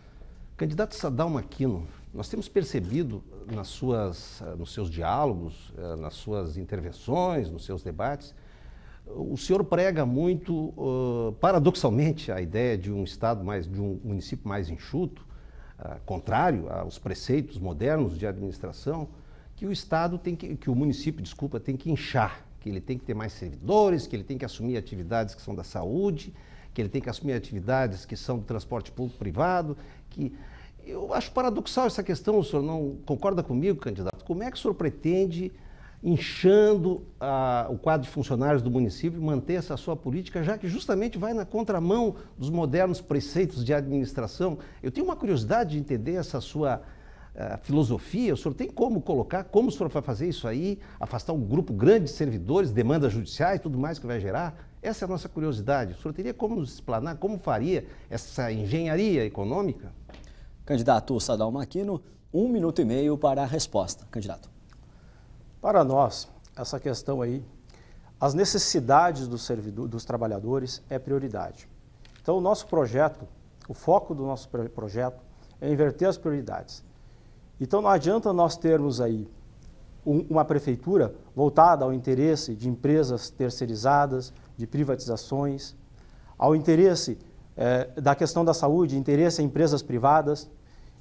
Candidato Sadal Maquino, nós temos percebido nas suas, eh, nos seus diálogos, eh, nas suas intervenções, nos seus debates, o senhor prega muito, paradoxalmente, a ideia de um estado mais, de um município mais enxuto, contrário aos preceitos modernos de administração, que o Estado tem que, que o município, desculpa, tem que inchar, que ele tem que ter mais servidores, que ele tem que assumir atividades que são da saúde, que ele tem que assumir atividades que são do transporte público-privado, que eu acho paradoxal essa questão, o senhor não concorda comigo, candidato? Como é que o senhor pretende inchando a, o quadro de funcionários do município, manter essa sua política, já que justamente vai na contramão dos modernos preceitos de administração. Eu tenho uma curiosidade de entender essa sua eh, filosofia. O senhor tem como colocar, como o senhor vai fazer isso aí, afastar um grupo grande de servidores, demandas judiciais, tudo mais que vai gerar? Essa é a nossa curiosidade. O senhor teria como nos explanar como faria essa engenharia econômica? Candidato Sadal Maquino, um minuto e meio para a resposta. Candidato. Para nós, essa questão aí, as necessidades do servidor, dos trabalhadores é prioridade. Então, o nosso projeto, o foco do nosso projeto é inverter as prioridades. Então, não adianta nós termos aí uma prefeitura voltada ao interesse de empresas terceirizadas, de privatizações, ao interesse eh, da questão da saúde, interesse em empresas privadas.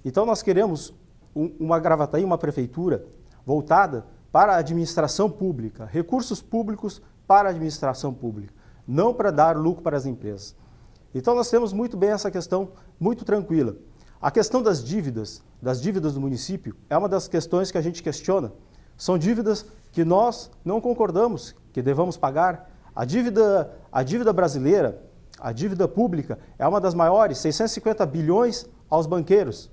Então, nós queremos um, uma Gravataí, uma prefeitura voltada para a administração pública, recursos públicos para a administração pública, não para dar lucro para as empresas. Então nós temos muito bem essa questão muito tranquila. A questão das dívidas, das dívidas do município, é uma das questões que a gente questiona. São dívidas que nós não concordamos que devamos pagar. A dívida, a dívida brasileira, a dívida pública, é uma das maiores, 650 bilhões aos banqueiros.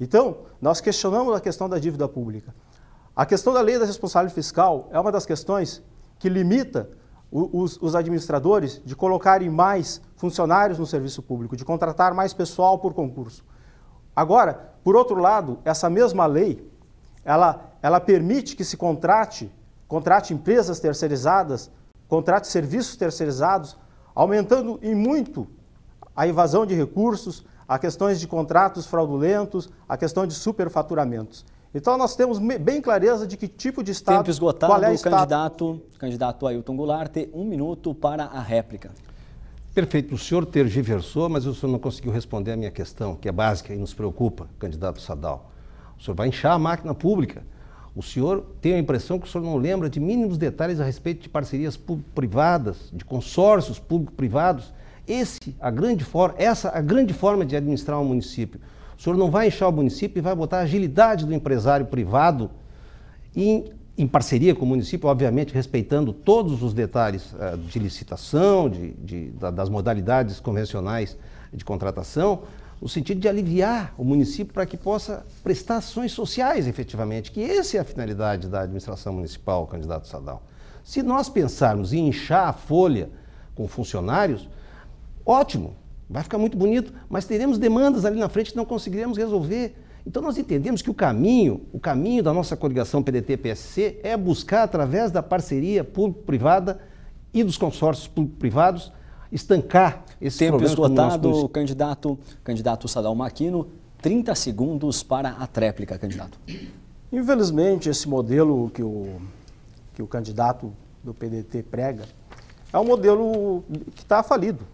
Então, nós questionamos a questão da dívida pública. A questão da lei da responsabilidade fiscal é uma das questões que limita os, os, administradores de colocarem mais funcionários no serviço público, de contratar mais pessoal por concurso. Agora, por outro lado, essa mesma lei, ela, ela permite que se contrate, contrate empresas terceirizadas, contrate serviços terceirizados, aumentando em muito a invasão de recursos, a questões de contratos fraudulentos, a questão de superfaturamentos. Então nós temos bem clareza de que tipo de Estado... Tempo esgotado, qual é o candidato, candidato Ailton Goulart tem um minuto para a réplica. Perfeito. O senhor tergiversou, mas o senhor não conseguiu responder a minha questão, que é básica e nos preocupa, candidato Sadal. O senhor vai inchar a máquina pública. O senhor tem a impressão que o senhor não lembra de mínimos detalhes a respeito de parcerias público-privadas, de consórcios público-privados. Esse, a grande for essa a grande forma de administrar um município. O senhor não vai inchar o município e vai botar a agilidade do empresário privado em, em parceria com o município, obviamente respeitando todos os detalhes uh, de licitação, de, de, da, das modalidades convencionais de contratação, no sentido de aliviar o município para que possa prestar ações sociais efetivamente, que essa é a finalidade da administração municipal, candidato Sadal. Se nós pensarmos em inchar a folha com funcionários, ótimo, Vai ficar muito bonito, mas teremos demandas ali na frente que não conseguiremos resolver. Então nós entendemos que o caminho, o caminho da nossa coligação PDT-PSC é buscar através da parceria público-privada e dos consórcios público-privados estancar esse Tempo esgotado, nós... candidato, candidato Sadal Maquino, 30 segundos para a tréplica, candidato. Infelizmente, esse modelo que o, que o candidato do PDT prega é um modelo que está falido.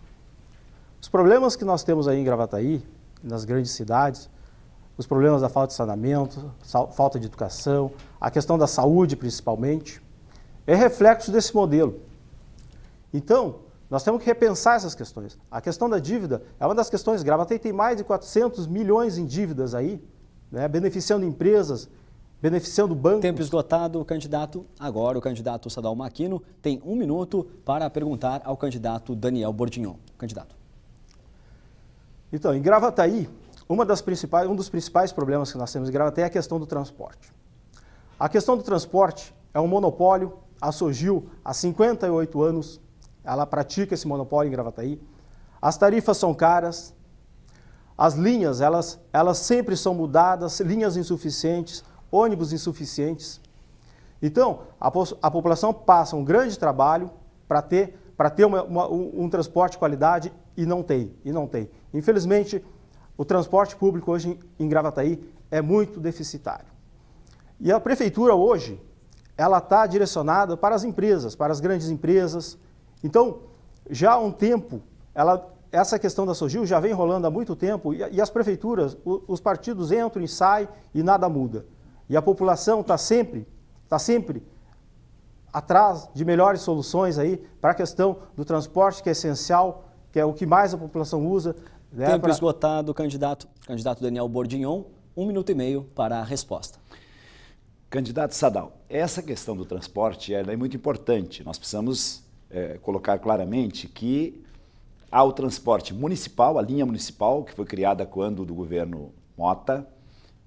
Os problemas que nós temos aí em Gravataí, nas grandes cidades, os problemas da falta de saneamento, falta de educação, a questão da saúde principalmente, é reflexo desse modelo. Então, nós temos que repensar essas questões. A questão da dívida é uma das questões Gravataí tem mais de 400 milhões em dívidas aí, né, beneficiando empresas, beneficiando bancos. Tempo esgotado, candidato. Agora o candidato Sadal Maquino tem um minuto para perguntar ao candidato Daniel Bordignon. Candidato. Então, em Gravataí, um dos principais problemas que nós temos em Gravataí é a questão do transporte. A questão do transporte é um monopólio, a surgiu há 58 anos, ela pratica esse monopólio em Gravataí. As tarifas são caras, as linhas, elas, elas sempre são mudadas, linhas insuficientes, ônibus insuficientes. Então, a, a população passa um grande trabalho para ter, pra ter uma, uma, um, um transporte de qualidade e não tem, e não tem. Infelizmente, o transporte público hoje em Gravataí é muito deficitário. E a prefeitura hoje, ela está direcionada para as empresas, para as grandes empresas. Então, já há um tempo, ela, essa questão da SOGIL já vem rolando há muito tempo e, e as prefeituras, o, os partidos entram e saem e nada muda. E a população está sempre, tá sempre atrás de melhores soluções aí para a questão do transporte, que é essencial, que é o que mais a população usa, né, Tempo pra... esgotado, candidato, candidato Daniel Bordignon, um minuto e meio para a resposta. Candidato Sadal, essa questão do transporte é, é muito importante. Nós precisamos é, colocar claramente que há o transporte municipal, a linha municipal, que foi criada quando do governo Mota,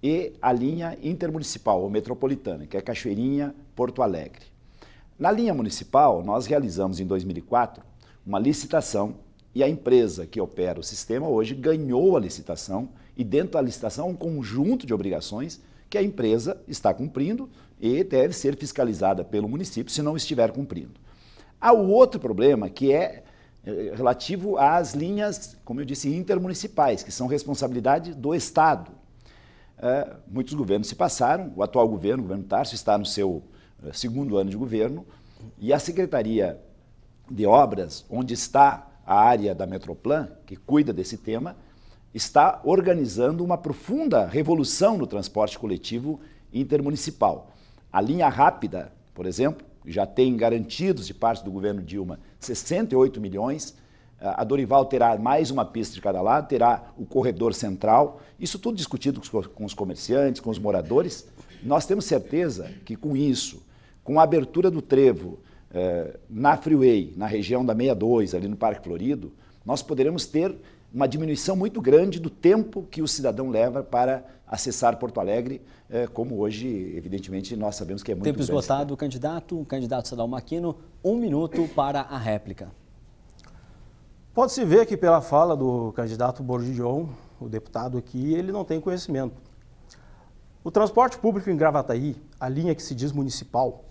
e a linha intermunicipal ou metropolitana, que é Cachoeirinha, Porto Alegre. Na linha municipal, nós realizamos em 2004 uma licitação e a empresa que opera o sistema hoje ganhou a licitação e dentro da licitação um conjunto de obrigações que a empresa está cumprindo e deve ser fiscalizada pelo município se não estiver cumprindo. Há o outro problema que é eh, relativo às linhas, como eu disse, intermunicipais, que são responsabilidade do Estado. Eh, muitos governos se passaram, o atual governo, o governo Tarso, está no seu eh, segundo ano de governo, e a Secretaria de Obras, onde está a área da Metroplan, que cuida desse tema, está organizando uma profunda revolução no transporte coletivo intermunicipal. A linha rápida, por exemplo, já tem garantidos de parte do governo Dilma 68 milhões. A Dorival terá mais uma pista de cada lado, terá o corredor central. Isso tudo discutido com os comerciantes, com os moradores. Nós temos certeza que com isso, com a abertura do trevo, é, na Freeway, na região da 62, ali no Parque Florido, nós poderemos ter uma diminuição muito grande do tempo que o cidadão leva para acessar Porto Alegre, é, como hoje, evidentemente, nós sabemos que é muito Tempo grande. esgotado, candidato. o Candidato Sadal Maquino, um minuto para a réplica. Pode-se ver que pela fala do candidato Borgion, o deputado aqui, ele não tem conhecimento. O transporte público em Gravataí, a linha que se diz municipal,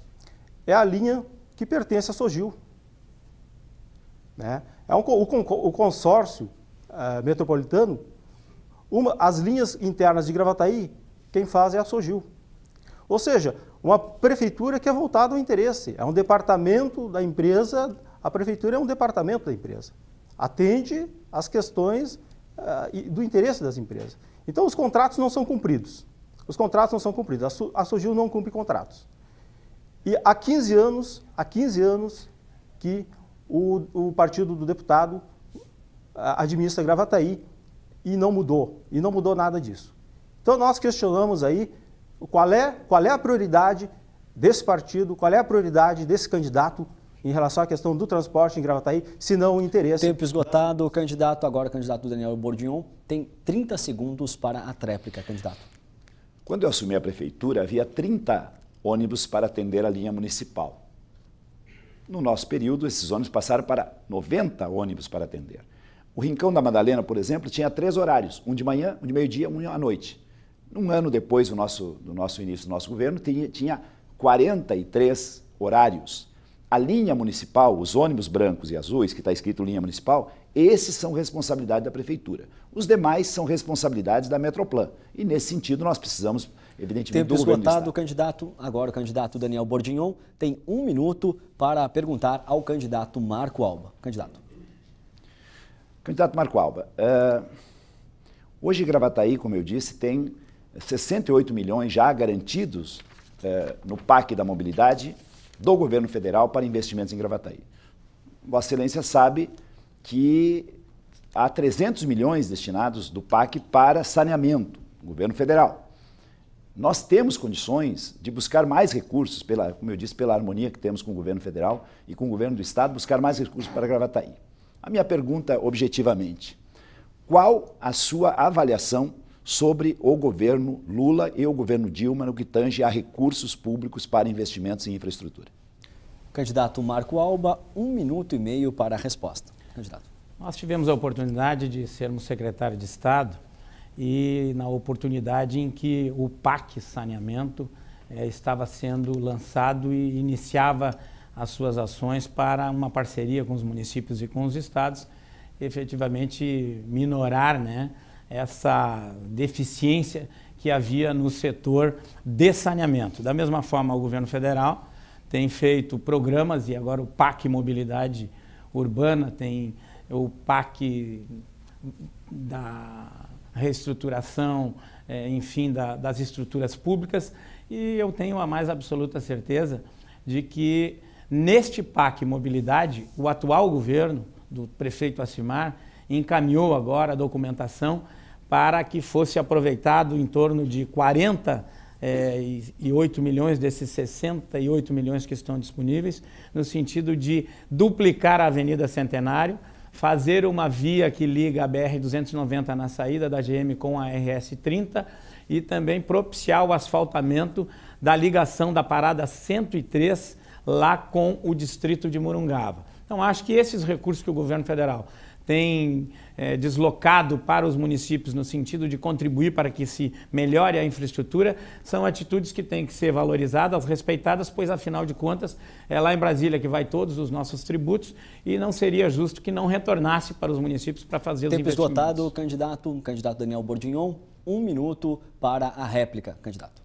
é a linha que pertence à Sogil. Né? É um, o, o consórcio uh, metropolitano, uma, as linhas internas de Gravataí, quem faz é a Sogil. Ou seja, uma prefeitura que é voltada ao interesse, é um departamento da empresa, a prefeitura é um departamento da empresa. Atende às questões uh, do interesse das empresas. Então, os contratos não são cumpridos. Os contratos não são cumpridos. A, Su Sogil não cumpre contratos. E há 15 anos, há 15 anos que o, o partido do deputado administra Gravataí e não mudou, e não mudou nada disso. Então nós questionamos aí qual é, qual é a prioridade desse partido, qual é a prioridade desse candidato em relação à questão do transporte em Gravataí, se não o interesse. Tempo esgotado, o candidato, agora o candidato Daniel Bordignon, tem 30 segundos para a tréplica, candidato. Quando eu assumi a prefeitura, havia 30 ônibus para atender a linha municipal. No nosso período, esses ônibus passaram para 90 ônibus para atender. O Rincão da Madalena, por exemplo, tinha três horários: um de manhã, um de meio-dia, um à noite. Um ano depois do nosso, do nosso início do nosso governo, tinha, tinha 43 horários. A linha municipal, os ônibus brancos e azuis, que está escrito linha municipal, esses são responsabilidade da prefeitura. Os demais são responsabilidades da Metroplan. E nesse sentido, nós precisamos evidentemente, Tempo do esgotado, o candidato, agora o candidato Daniel Bordignon tem um minuto para perguntar ao candidato Marco Alba. Candidato. Candidato Marco Alba, uh, hoje Gravataí, como eu disse, tem 68 milhões já garantidos uh, no PAC da mobilidade do governo federal para investimentos em Gravataí. Vossa Excelência sabe que há 300 milhões destinados do PAC para saneamento, governo federal. Nós temos condições de buscar mais recursos, pela, como eu disse, pela harmonia que temos com o governo federal e com o governo do estado, buscar mais recursos para Gravataí. Tá a minha pergunta, objetivamente, qual a sua avaliação sobre o governo Lula e o governo Dilma no que tange a recursos públicos para investimentos em infraestrutura? Candidato Marco Alba, um minuto e meio para a resposta. Candidato. Nós tivemos a oportunidade de sermos secretário de Estado e na oportunidade em que o PAC Saneamento eh, estava sendo lançado e iniciava as suas ações para uma parceria com os municípios e com os estados, efetivamente minorar né, essa deficiência que havia no setor de saneamento. Da mesma forma, o governo federal tem feito programas e agora o PAC Mobilidade Urbana tem o PAC da reestruturação, é, enfim, da, das estruturas públicas. E eu tenho a mais absoluta certeza de que neste PAC Mobilidade, o atual governo do prefeito Assimar encaminhou agora a documentação para que fosse aproveitado em torno de 40 é, e 8 milhões desses 68 milhões que estão disponíveis, no sentido de duplicar a Avenida Centenário, fazer uma via que liga a BR-290 na saída da GM com a RS-30 e também propiciar o asfaltamento da ligação da parada 103 lá com o distrito de Murungava. Então, acho que esses recursos que o governo federal tem é, deslocado para os municípios no sentido de contribuir para que se melhore a infraestrutura, são atitudes que têm que ser valorizadas, respeitadas, pois afinal de contas é lá em Brasília que vai todos os nossos tributos e não seria justo que não retornasse para os municípios para fazer Tempo os investimentos. Tempo esgotado, candidato, candidato Daniel Bordignon, um minuto para a réplica, candidato.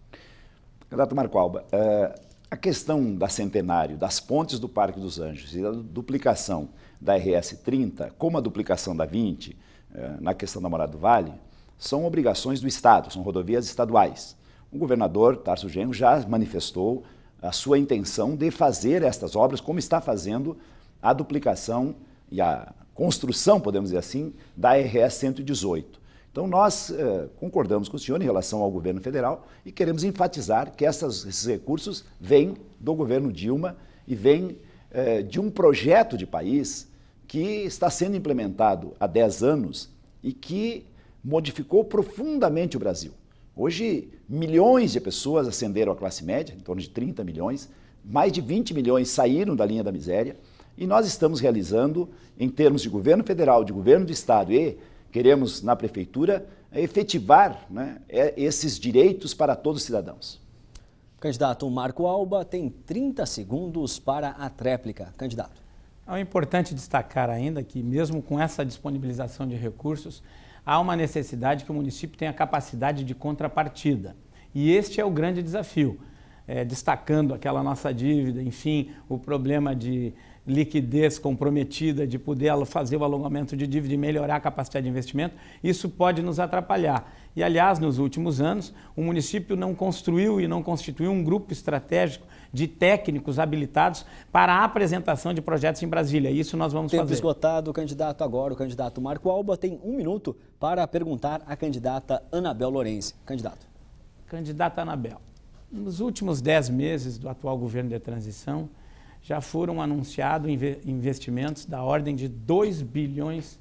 Candidato Marco Alba, eh, a questão da centenário, das pontes do Parque dos Anjos e da duplicação da RS 30, como a duplicação da 20, eh, na questão da Morada do Vale, são obrigações do Estado, são rodovias estaduais. O governador Tarso Genro já manifestou a sua intenção de fazer estas obras, como está fazendo a duplicação e a construção, podemos dizer assim, da RS 118. Então, nós eh, concordamos com o senhor em relação ao governo federal e queremos enfatizar que essas, esses recursos vêm do governo Dilma e vêm eh, de um projeto de país que está sendo implementado há 10 anos e que modificou profundamente o Brasil. Hoje, milhões de pessoas ascenderam à classe média, em torno de 30 milhões, mais de 20 milhões saíram da linha da miséria, e nós estamos realizando, em termos de governo federal, de governo do Estado e queremos na Prefeitura, efetivar né, é, esses direitos para todos os cidadãos. Candidato Marco Alba tem 30 segundos para a tréplica. Candidato. É importante destacar ainda que, mesmo com essa disponibilização de recursos, há uma necessidade que o município tenha capacidade de contrapartida. E este é o grande desafio, é, destacando aquela nossa dívida, enfim, o problema de liquidez comprometida, de poder fazer o alongamento de dívida e melhorar a capacidade de investimento, isso pode nos atrapalhar. E, aliás, nos últimos anos, o município não construiu e não constituiu um grupo estratégico de técnicos habilitados para a apresentação de projetos em Brasília. Isso nós vamos Tempo fazer. Tempo esgotado, o candidato agora, o candidato Marco Alba, tem um minuto para perguntar à candidata Anabel Lourenço. Candidato. Candidata Anabel, nos últimos dez meses do atual governo de transição, já foram anunciados investimentos da ordem de 2 bilhões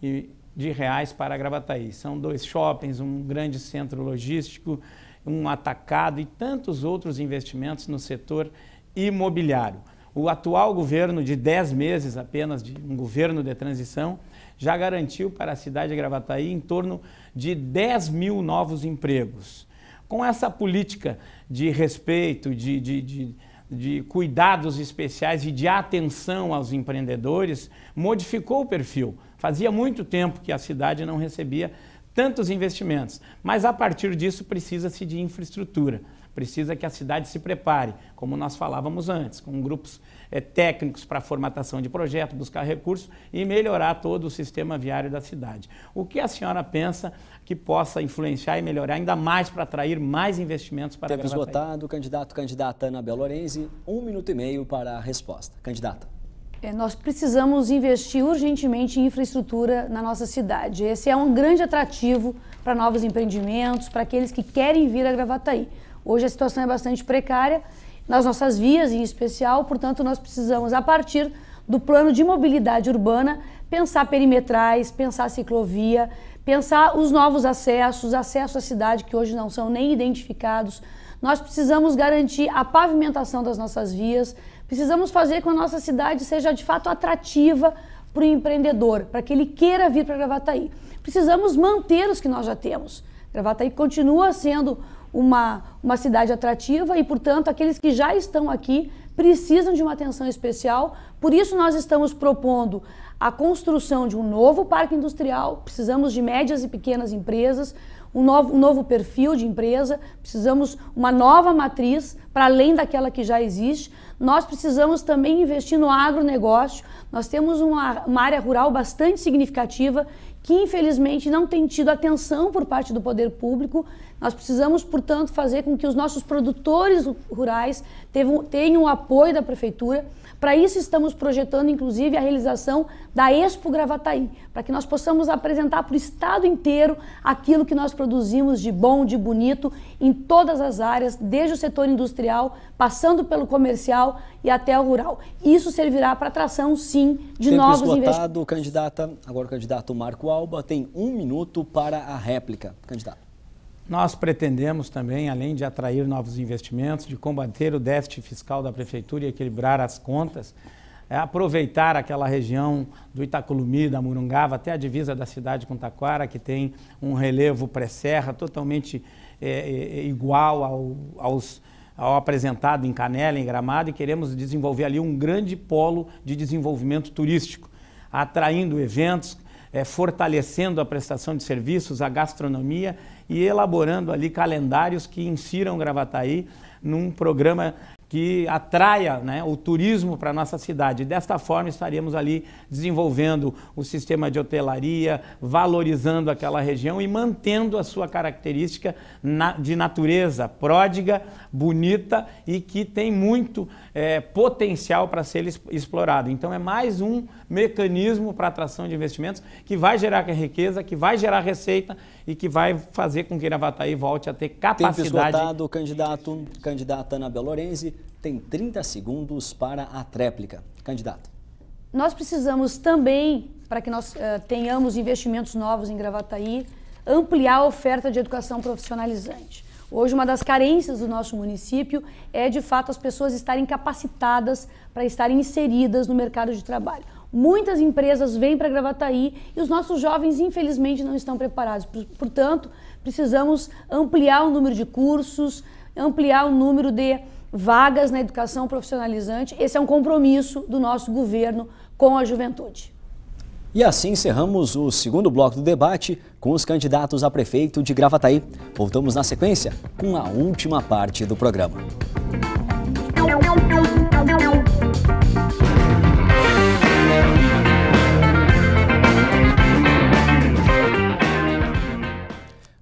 de reais para Gravataí. São dois shoppings, um grande centro logístico, um atacado e tantos outros investimentos no setor imobiliário. O atual governo, de 10 meses apenas, de um governo de transição, já garantiu para a cidade de Gravataí em torno de 10 mil novos empregos. Com essa política de respeito, de, de, de de cuidados especiais e de atenção aos empreendedores modificou o perfil. Fazia muito tempo que a cidade não recebia tantos investimentos, mas a partir disso precisa-se de infraestrutura, precisa que a cidade se prepare, como nós falávamos antes, com grupos é, técnicos para formatação de projeto, buscar recursos e melhorar todo o sistema viário da cidade. O que a senhora pensa que possa influenciar e melhorar ainda mais para atrair mais investimentos para Tempo esgotado, candidato, candidata Anabel Lorenzi, um minuto e meio para a resposta. Candidata. É, nós precisamos investir urgentemente em infraestrutura na nossa cidade. Esse é um grande atrativo para novos empreendimentos, para aqueles que querem vir a Gravataí. Hoje a situação é bastante precária nas nossas vias em especial, portanto, nós precisamos, a partir do plano de mobilidade urbana, pensar perimetrais, pensar ciclovia, pensar os novos acessos, acesso à cidade que hoje não são nem identificados. Nós precisamos garantir a pavimentação das nossas vias, precisamos fazer com que a nossa cidade seja de fato atrativa para o empreendedor, para que ele queira vir para Gravataí. Precisamos manter os que nós já temos. Gravataí continua sendo uma, uma cidade atrativa e, portanto, aqueles que já estão aqui precisam de uma atenção especial. Por isso, nós estamos propondo a construção de um novo parque industrial. Precisamos de médias e pequenas empresas, um novo, um novo perfil de empresa, precisamos uma nova matriz para além daquela que já existe. Nós precisamos também investir no agronegócio, nós temos uma, uma área rural bastante significativa que infelizmente não tem tido atenção por parte do poder público. Nós precisamos, portanto, fazer com que os nossos produtores rurais tenham o apoio da prefeitura. Para isso, estamos projetando, inclusive, a realização da Expo Gravataí, para que nós possamos apresentar para o Estado inteiro aquilo que nós produzimos de bom, de bonito, em todas as áreas, desde o setor industrial, passando pelo comercial e até o rural. Isso servirá para atração, sim, de Tempo novos investimentos. candidata, agora o candidato Marco Alba tem um minuto para a réplica. Candidato. Nós pretendemos também, além de atrair novos investimentos, de combater o déficit fiscal da prefeitura e equilibrar as contas, é aproveitar aquela região do Itaculumi, da Murungava, até a divisa da cidade com Taquara, que tem um relevo pré-serra totalmente é, é, é igual ao, aos ao apresentado em Canela, em Gramado, e queremos desenvolver ali um grande polo de desenvolvimento turístico, atraindo eventos, é, fortalecendo a prestação de serviços, a gastronomia e elaborando ali calendários que insiram Gravataí num programa que atraia né, o turismo para a nossa cidade. Desta forma, estaríamos ali desenvolvendo o sistema de hotelaria, valorizando aquela região e mantendo a sua característica na, de natureza pródiga, bonita e que tem muito é, potencial para ser explorado. Então é mais um mecanismo para atração de investimentos que vai gerar riqueza, que vai gerar receita e que vai fazer com que Gravataí volte a ter capacidade. Tempo candidato, candidata Ana Bel Lorenzi, tem 30 segundos para a tréplica. Candidato. Nós precisamos também, para que nós uh, tenhamos investimentos novos em Gravataí, ampliar a oferta de educação profissionalizante. Hoje, uma das carências do nosso município é, de fato, as pessoas estarem capacitadas para estarem inseridas no mercado de trabalho. Muitas empresas vêm para Gravataí e os nossos jovens, infelizmente, não estão preparados. Portanto, precisamos ampliar o número de cursos, ampliar o número de vagas na educação profissionalizante. Esse é um compromisso do nosso governo com a juventude. E assim encerramos o segundo bloco do debate com os candidatos a prefeito de Gravataí. Voltamos na sequência com a última parte do programa.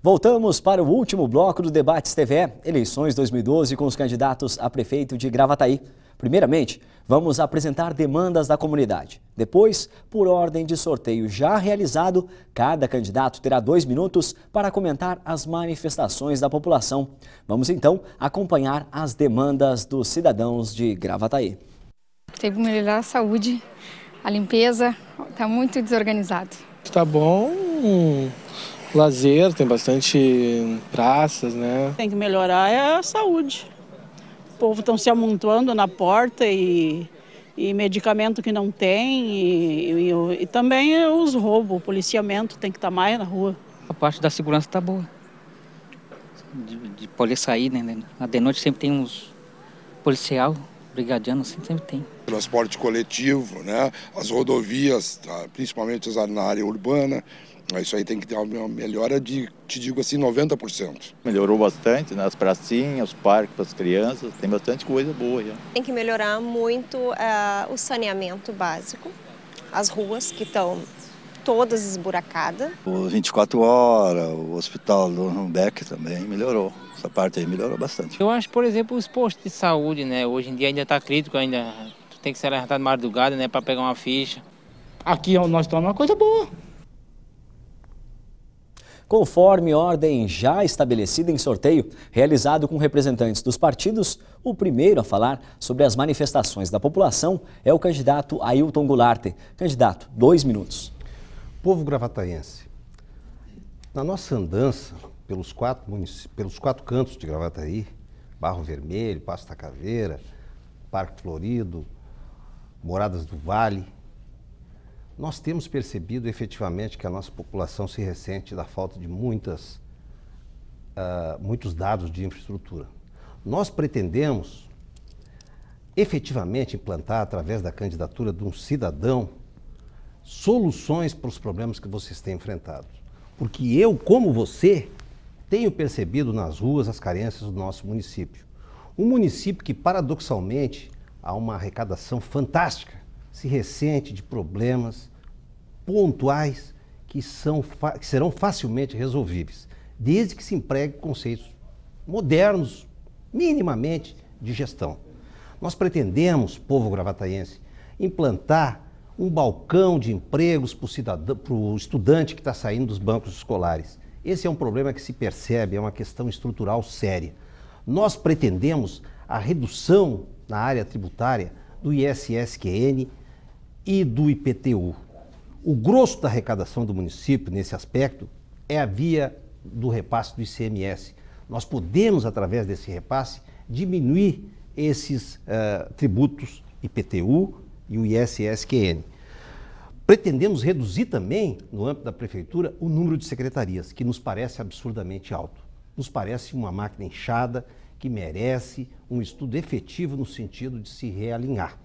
Voltamos para o último bloco do Debates TV, eleições 2012 com os candidatos a prefeito de Gravataí. Primeiramente, vamos apresentar demandas da comunidade. Depois, por ordem de sorteio já realizado, cada candidato terá dois minutos para comentar as manifestações da população. Vamos então acompanhar as demandas dos cidadãos de Gravataí. Tem que melhorar a saúde, a limpeza, está muito desorganizado. Está bom, lazer, tem bastante praças, né? Tem que melhorar é a saúde. O povo estão se amontoando na porta e, e medicamento que não tem e, e, e também os roubos, o policiamento tem que estar tá mais na rua. A parte da segurança está boa. De, de, poder sair, né? De noite sempre tem uns policial, brigadiano, assim, sempre tem. Transporte coletivo, né? As rodovias, tá? principalmente as na área urbana, isso aí tem que ter uma melhora de, te digo assim, 90%. Melhorou bastante, nas né? pracinhas, os parques para as crianças, tem bastante coisa boa já. Tem que melhorar muito eh, o saneamento básico, as ruas que estão todas esburacadas. O 24 horas, o hospital do Rumbeck também melhorou. Essa parte aí melhorou bastante. Eu acho, por exemplo, os postos de saúde, né? Hoje em dia ainda está crítico, ainda tem que ser alertado de madrugada, né? Para pegar uma ficha. Aqui é nós estamos é uma coisa boa. Conforme ordem já estabelecida em sorteio, realizado com representantes dos partidos, o primeiro a falar sobre as manifestações da população é o candidato Ailton Goulart. Candidato, dois minutos. Povo gravataense, na nossa andança pelos quatro, pelos quatro cantos de Gravataí, Barro Vermelho, Pasta Caveira, Parque Florido, Moradas do Vale, nós temos percebido efetivamente que a nossa população se ressente da falta de muitas, uh, muitos dados de infraestrutura. Nós pretendemos efetivamente implantar, através da candidatura de um cidadão, soluções para os problemas que vocês têm enfrentado. Porque eu, como você, tenho percebido nas ruas as carências do nosso município. Um município que, paradoxalmente, há uma arrecadação fantástica se ressente de problemas pontuais que, são, que serão facilmente resolvíveis, desde que se empregue conceitos modernos, minimamente, de gestão. Nós pretendemos, povo gravataense, implantar um balcão de empregos para o estudante que está saindo dos bancos escolares. Esse é um problema que se percebe, é uma questão estrutural séria. Nós pretendemos a redução na área tributária do ISSQN e do IPTU. O grosso da arrecadação do município nesse aspecto é a via do repasse do ICMS. Nós podemos, através desse repasse, diminuir esses uh, tributos IPTU e o ISSQN. Pretendemos reduzir também, no âmbito da Prefeitura, o número de secretarias, que nos parece absurdamente alto. Nos parece uma máquina inchada que merece um estudo efetivo no sentido de se realinhar.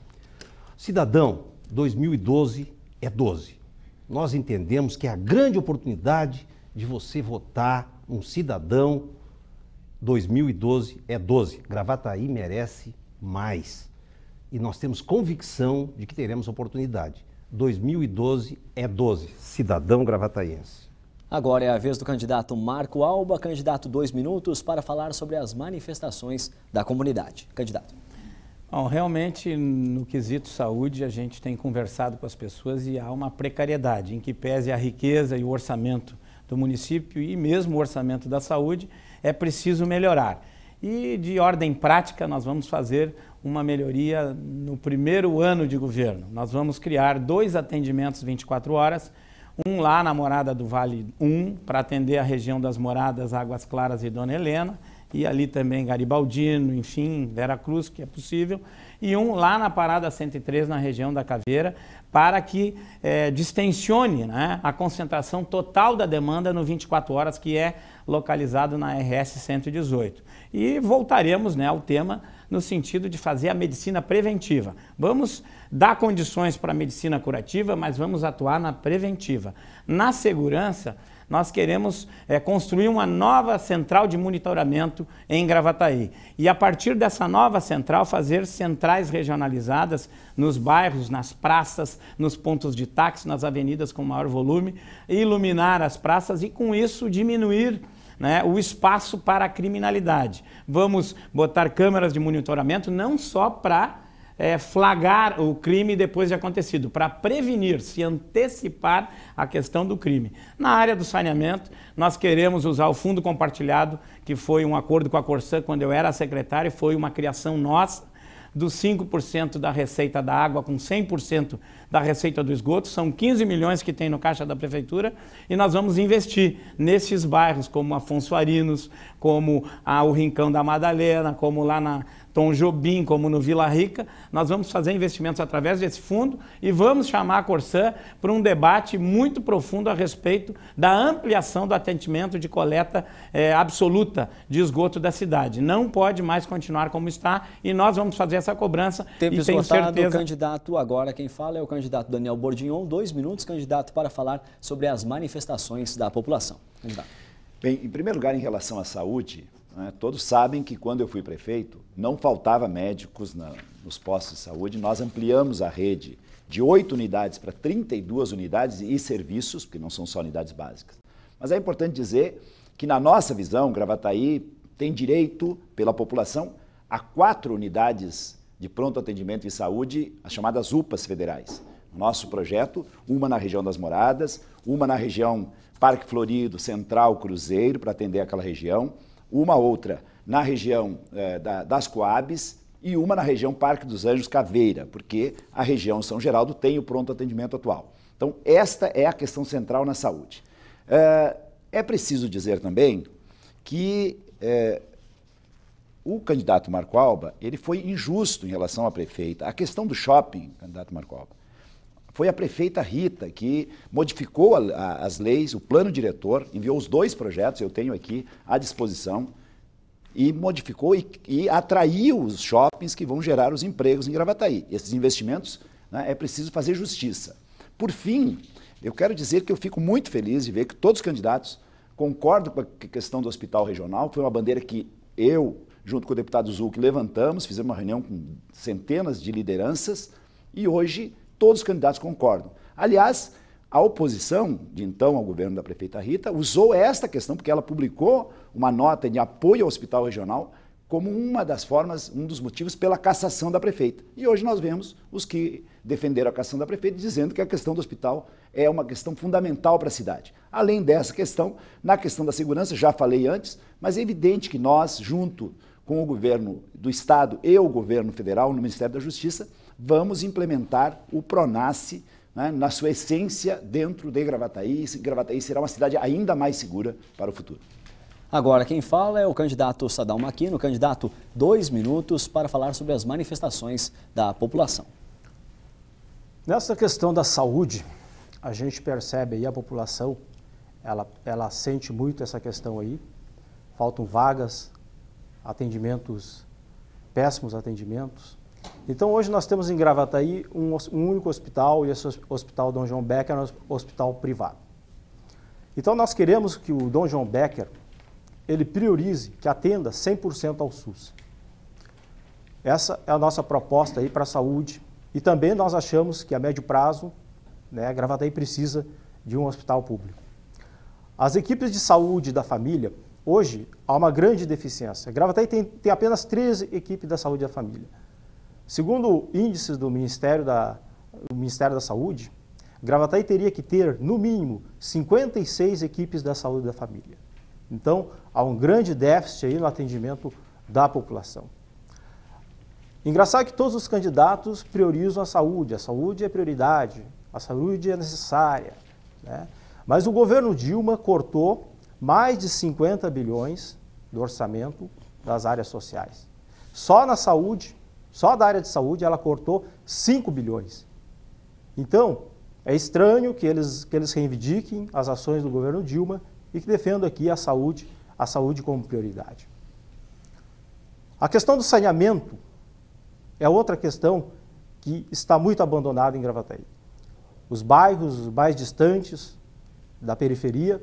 Cidadão, 2012 é 12. Nós entendemos que é a grande oportunidade de você votar um cidadão. 2012 é 12. Gravataí merece mais. E nós temos convicção de que teremos oportunidade. 2012 é 12. Cidadão gravataense. Agora é a vez do candidato Marco Alba, candidato dois minutos, para falar sobre as manifestações da comunidade. Candidato. Bom, realmente, no quesito saúde, a gente tem conversado com as pessoas e há uma precariedade, em que pese a riqueza e o orçamento do município e mesmo o orçamento da saúde, é preciso melhorar. E de ordem prática, nós vamos fazer uma melhoria no primeiro ano de governo. Nós vamos criar dois atendimentos 24 horas, um lá na Morada do Vale 1, para atender a região das Moradas, Águas Claras e Dona Helena, e ali também Garibaldino, enfim, Veracruz, que é possível, e um lá na Parada 103, na região da Caveira, para que é, distensione né, a concentração total da demanda no 24 horas, que é localizado na RS 118. E voltaremos né, ao tema no sentido de fazer a medicina preventiva. Vamos dar condições para a medicina curativa, mas vamos atuar na preventiva. Na segurança, nós queremos é, construir uma nova central de monitoramento em Gravataí. E a partir dessa nova central, fazer centrais regionalizadas nos bairros, nas praças, nos pontos de táxi, nas avenidas com maior volume, iluminar as praças e, com isso, diminuir né, o espaço para a criminalidade. Vamos botar câmeras de monitoramento não só para é, eh, flagrar o crime depois de acontecido, para prevenir, se antecipar a questão do crime. Na área do saneamento, nós queremos usar o fundo compartilhado, que foi um acordo com a Corsã quando eu era secretário, foi uma criação nossa dos 5% da receita da água com 100% da receita do esgoto, são 15 milhões que tem no caixa da prefeitura, e nós vamos investir nesses bairros, como Afonso Arinos, como a, ah, o Rincão da Madalena, como lá na, Tom Jobim, como no Vila Rica, nós vamos fazer investimentos através desse fundo e vamos chamar a Corsã para um debate muito profundo a respeito da ampliação do atendimento de coleta é, absoluta de esgoto da cidade. Não pode mais continuar como está e nós vamos fazer essa cobrança. Tempo e tenho certeza... candidato agora quem fala é o candidato Daniel Bordignon. Dois minutos, candidato, para falar sobre as manifestações da população. Candidato. Bem, em primeiro lugar, em relação à saúde, né? Todos sabem que quando eu fui prefeito, não faltava médicos na, nos postos de saúde, nós ampliamos a rede de oito unidades para 32 unidades e serviços, porque não são só unidades básicas. Mas é importante dizer que, na nossa visão, Gravataí tem direito, pela população, a quatro unidades de pronto atendimento e saúde, as chamadas UPAs federais. Nosso projeto, uma na região das Moradas, uma na região Parque Florido, Central, Cruzeiro, para atender aquela região, uma outra na região é, da, das Coabes e uma na região Parque dos Anjos Caveira, porque a região São Geraldo tem o pronto atendimento atual. Então, esta é a questão central na saúde. é, é preciso dizer também que é, o candidato Marco Alba ele foi injusto em relação à prefeita. A questão do shopping, candidato Marco Alba, foi a prefeita Rita que modificou a, a, as leis, o plano diretor, enviou os dois projetos, eu tenho aqui à disposição, e modificou e, e atraiu os shoppings que vão gerar os empregos em Gravataí. Esses investimentos né, é preciso fazer justiça. Por fim, eu quero dizer que eu fico muito feliz de ver que todos os candidatos concordam com a questão do hospital regional, foi uma bandeira que eu, junto com o deputado Zulk, levantamos, fizemos uma reunião com centenas de lideranças e hoje Todos os candidatos concordam. Aliás, a oposição, de então ao governo da prefeita Rita, usou esta questão, porque ela publicou uma nota de apoio ao hospital regional como uma das formas, um dos motivos pela cassação da prefeita. E hoje nós vemos os que defenderam a cassação da prefeita dizendo que a questão do hospital é uma questão fundamental para a cidade. Além dessa questão, na questão da segurança, já falei antes, mas é evidente que nós, junto com o governo do Estado e o governo federal, no Ministério da Justiça, vamos implementar o Pronace né, na sua essência dentro de Gravataí. Gravataí será uma cidade ainda mais segura para o futuro. Agora quem fala é o candidato Sadal Maquino, candidato dois minutos para falar sobre as manifestações da população. Nessa questão da saúde, a gente percebe aí a população, ela, ela sente muito essa questão aí. Faltam vagas, atendimentos, péssimos atendimentos, então hoje nós temos em Gravataí um, um único hospital e esse hospital Dom João Becker é um hospital privado. Então nós queremos que o Dom João Becker ele priorize, que atenda 100% ao SUS. Essa é a nossa proposta aí para a saúde e também nós achamos que a médio prazo, né, Gravataí precisa de um hospital público. As equipes de saúde da família, hoje, há uma grande deficiência. Gravataí tem, tem apenas 13 equipes da saúde da família. Segundo índices do Ministério da, do Ministério da Saúde, Gravataí teria que ter, no mínimo, 56 equipes da saúde da família. Então, há um grande déficit aí no atendimento da população. Engraçado que todos os candidatos priorizam a saúde. A saúde é prioridade, a saúde é necessária. Né? Mas o governo Dilma cortou mais de 50 bilhões do orçamento das áreas sociais. Só na saúde, só da área de saúde ela cortou 5 bilhões. Então, é estranho que eles, que eles reivindiquem as ações do governo Dilma e que defendam aqui a saúde, a saúde como prioridade. A questão do saneamento é outra questão que está muito abandonada em Gravataí. Os bairros mais distantes da periferia,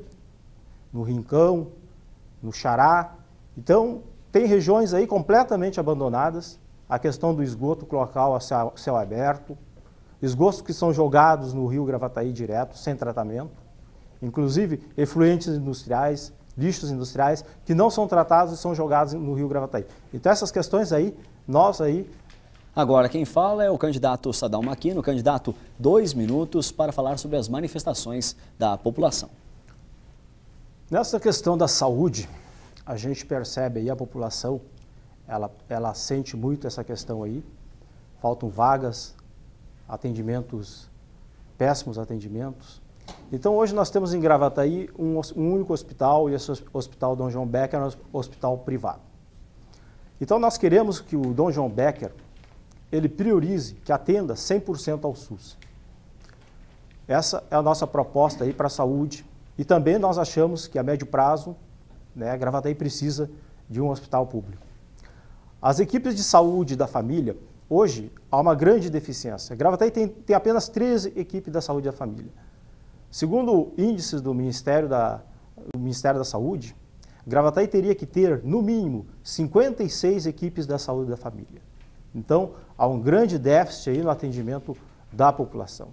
no Rincão, no Xará, então tem regiões aí completamente abandonadas a questão do esgoto local a céu, céu aberto, esgotos que são jogados no rio Gravataí direto, sem tratamento, inclusive efluentes industriais, lixos industriais, que não são tratados e são jogados no rio Gravataí. Então essas questões aí, nós aí... Agora quem fala é o candidato Sadal Maquino, candidato dois minutos para falar sobre as manifestações da população. Nessa questão da saúde, a gente percebe aí a população ela, ela sente muito essa questão aí. Faltam vagas, atendimentos, péssimos atendimentos. Então hoje nós temos em Gravataí um, um único hospital e esse hospital Dom João Becker é um hospital privado. Então nós queremos que o Dom João Becker ele priorize, que atenda 100% ao SUS. Essa é a nossa proposta aí para a saúde e também nós achamos que a médio prazo, né, Gravataí precisa de um hospital público. As equipes de saúde da família, hoje, há uma grande deficiência. Gravataí tem, tem apenas 13 equipes da saúde da família. Segundo índices do Ministério da, do Ministério da Saúde, Gravataí teria que ter, no mínimo, 56 equipes da saúde da família. Então, há um grande déficit aí no atendimento da população.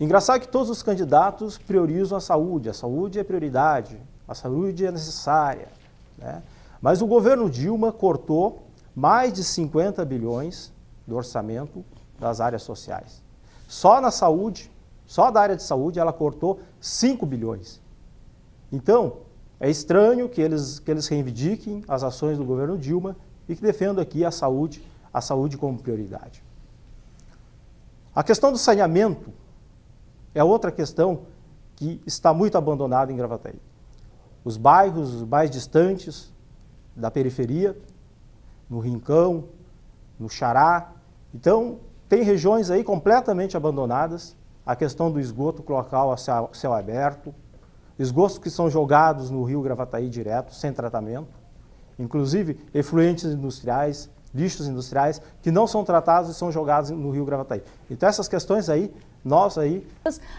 Engraçado que todos os candidatos priorizam a saúde. A saúde é prioridade, a saúde é necessária. Né? Mas o governo Dilma cortou mais de 50 bilhões do orçamento das áreas sociais. Só na saúde, só da área de saúde, ela cortou 5 bilhões. Então, é estranho que eles, que eles reivindiquem as ações do governo Dilma e que defendam aqui a saúde, a saúde como prioridade. A questão do saneamento é outra questão que está muito abandonada em Gravataí. Os bairros, mais distantes, da periferia, no Rincão, no Xará. Então, tem regiões aí completamente abandonadas. A questão do esgoto local a céu, céu aberto, esgotos que são jogados no rio Gravataí direto, sem tratamento, inclusive efluentes industriais, lixos industriais que não são tratados e são jogados no Rio Gravataí. Então essas questões aí, nós aí.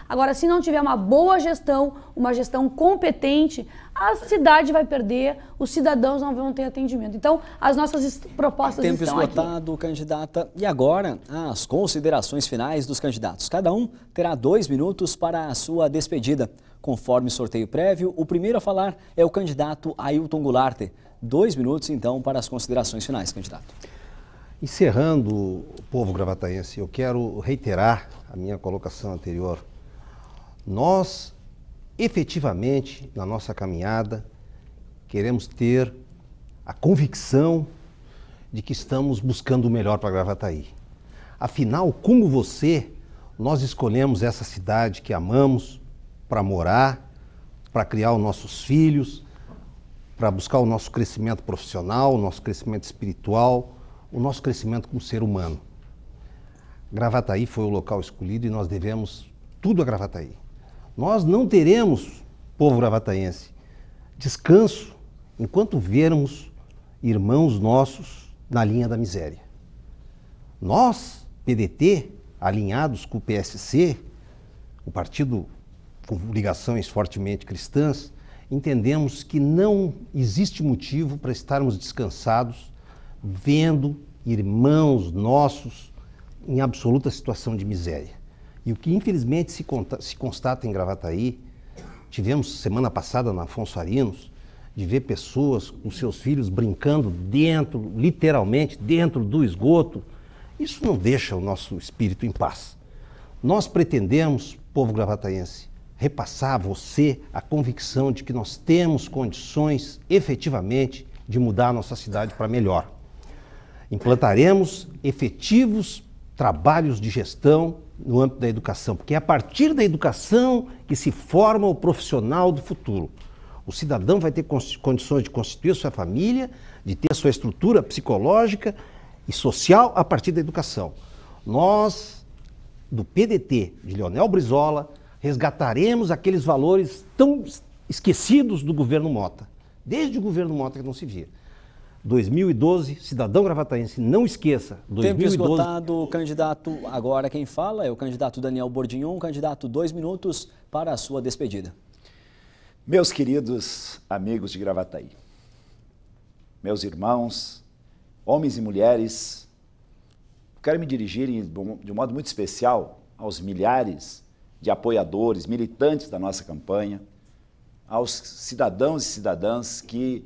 Agora, se não tiver uma boa gestão, uma gestão competente, a cidade vai perder, os cidadãos não vão ter atendimento. Então, as nossas propostas Tempo estão esgotado, aqui. candidata. E agora, as considerações finais dos candidatos. Cada um terá dois minutos para a sua despedida. Conforme sorteio prévio, o primeiro a falar é o candidato Ailton Goulart dois minutos, então, para as considerações finais, candidato. Encerrando o povo gravataense, eu quero reiterar a minha colocação anterior. Nós, efetivamente, na nossa caminhada, queremos ter a convicção de que estamos buscando o melhor para Gravataí. Afinal, como você, nós escolhemos essa cidade que amamos para morar, para criar os nossos filhos, para buscar o nosso crescimento profissional, o nosso crescimento espiritual, o nosso crescimento como ser humano. Gravataí foi o local escolhido e nós devemos tudo a Gravataí. Nós não teremos, povo gravataense, descanso enquanto vermos irmãos nossos na linha da miséria. Nós, PDT, alinhados com o PSC, o partido com ligações fortemente cristãs, entendemos que não existe motivo para estarmos descansados vendo irmãos nossos em absoluta situação de miséria. E o que infelizmente se, se constata em Gravataí, tivemos semana passada na Afonso Arinos, de ver pessoas com seus filhos brincando dentro, literalmente, dentro do esgoto, isso não deixa o nosso espírito em paz. Nós pretendemos, povo gravataense, repassar a você a convicção de que nós temos condições efetivamente de mudar a nossa cidade para melhor. Implantaremos efetivos trabalhos de gestão no âmbito da educação, porque é a partir da educação que se forma o profissional do futuro. O cidadão vai ter condições de constituir sua família, de ter sua estrutura psicológica e social a partir da educação. Nós, do PDT de Leonel Brizola, resgataremos aqueles valores tão esquecidos do governo Mota. Desde o governo Mota que não se via. 2012, cidadão gravataense, não esqueça. 2012... Tempo esgotado, candidato. Agora quem fala é o candidato Daniel Bordignon, candidato, dois minutos para a sua despedida. Meus queridos amigos de Gravataí, meus irmãos, homens e mulheres, quero me dirigir de um modo muito especial aos milhares de apoiadores, militantes da nossa campanha, aos cidadãos e cidadãs que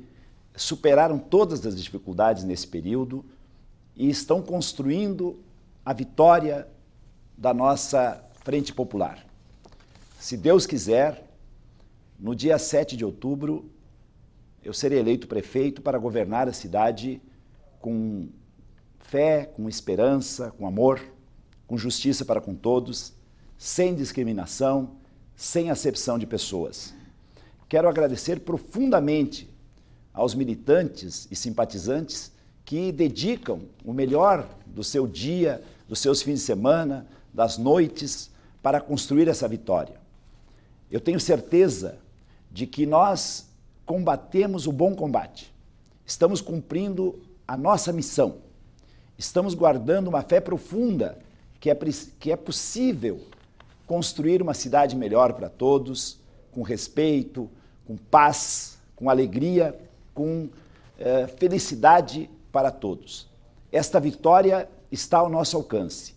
superaram todas as dificuldades nesse período e estão construindo a vitória da nossa Frente Popular. Se Deus quiser, no dia 7 de outubro, eu serei eleito prefeito para governar a cidade com fé, com esperança, com amor, com justiça para com todos sem discriminação, sem acepção de pessoas. Quero agradecer profundamente aos militantes e simpatizantes que dedicam o melhor do seu dia, dos seus fins de semana, das noites, para construir essa vitória. Eu tenho certeza de que nós combatemos o bom combate, estamos cumprindo a nossa missão, estamos guardando uma fé profunda que é, que é possível construir uma cidade melhor para todos, com respeito, com paz, com alegria, com eh, felicidade para todos. Esta vitória está ao nosso alcance.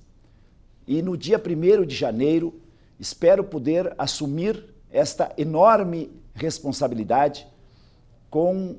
E no dia 1 de janeiro, espero poder assumir esta enorme responsabilidade com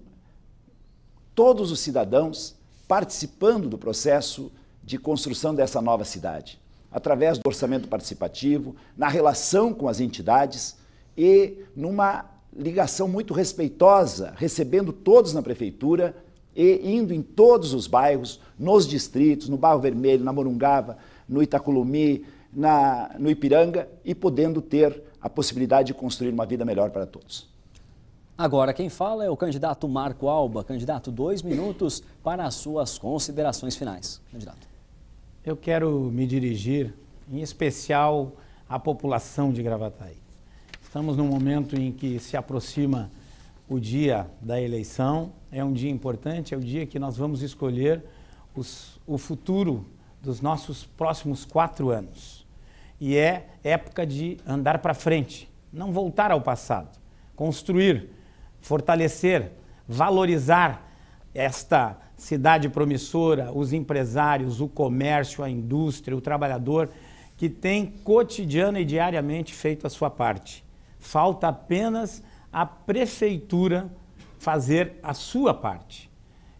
todos os cidadãos participando do processo de construção dessa nova cidade através do orçamento participativo, na relação com as entidades e numa ligação muito respeitosa, recebendo todos na prefeitura e indo em todos os bairros, nos distritos, no Barro Vermelho, na Morungava, no Itaculumi, na, no Ipiranga e podendo ter a possibilidade de construir uma vida melhor para todos. Agora, quem fala é o candidato Marco Alba. Candidato, dois minutos para as suas considerações finais. Candidato. Eu quero me dirigir, em especial, à população de Gravataí. Estamos num momento em que se aproxima o dia da eleição, é um dia importante, é o dia que nós vamos escolher os, o futuro dos nossos próximos quatro anos. E é época de andar para frente, não voltar ao passado, construir, fortalecer, valorizar esta cidade promissora, os empresários, o comércio, a indústria, o trabalhador que tem cotidiano e diariamente feito a sua parte. Falta apenas a prefeitura fazer a sua parte.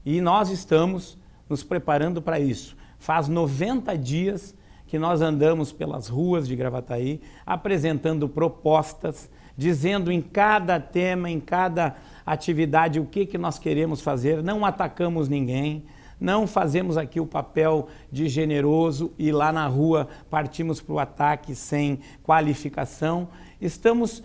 E nós estamos nos preparando para isso. Faz 90 dias que nós andamos pelas ruas de Gravataí apresentando propostas, dizendo em cada tema, em cada atividade, o que, que nós queremos fazer, não atacamos ninguém, não fazemos aqui o papel de generoso e lá na rua partimos para o ataque sem qualificação. Estamos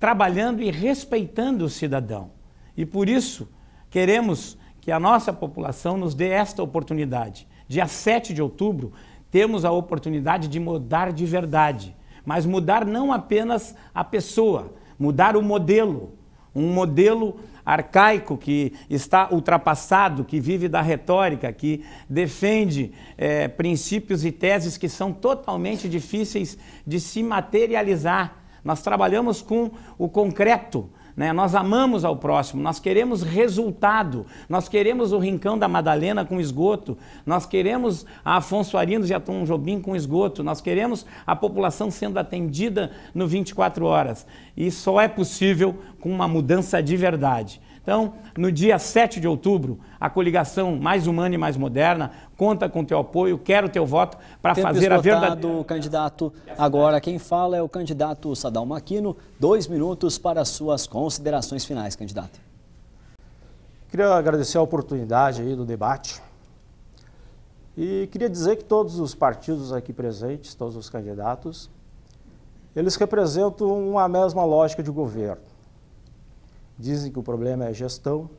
trabalhando e respeitando o cidadão. E por isso queremos que a nossa população nos dê esta oportunidade. Dia 7 de outubro, temos a oportunidade de mudar de verdade, mas mudar não apenas a pessoa, mudar o modelo, um modelo arcaico que está ultrapassado, que vive da retórica, que defende é, princípios e teses que são totalmente difíceis de se materializar. Nós trabalhamos com o concreto, né? Nós amamos ao próximo, nós queremos resultado, nós queremos o Rincão da Madalena com esgoto, nós queremos a Afonso Arinos e a Tom Jobim com esgoto, nós queremos a população sendo atendida no 24 horas. E só é possível com uma mudança de verdade. Então, no dia 7 de outubro, a coligação mais humana e mais moderna conta com teu apoio, quero teu voto para fazer a verdadeira... candidato. Agora quem fala é o candidato Sadal Maquino. Dois minutos para suas considerações finais, candidato. Queria agradecer a oportunidade aí do debate. E queria dizer que todos os partidos aqui presentes, todos os candidatos, eles representam uma mesma lógica de governo dizem que o problema é gestão,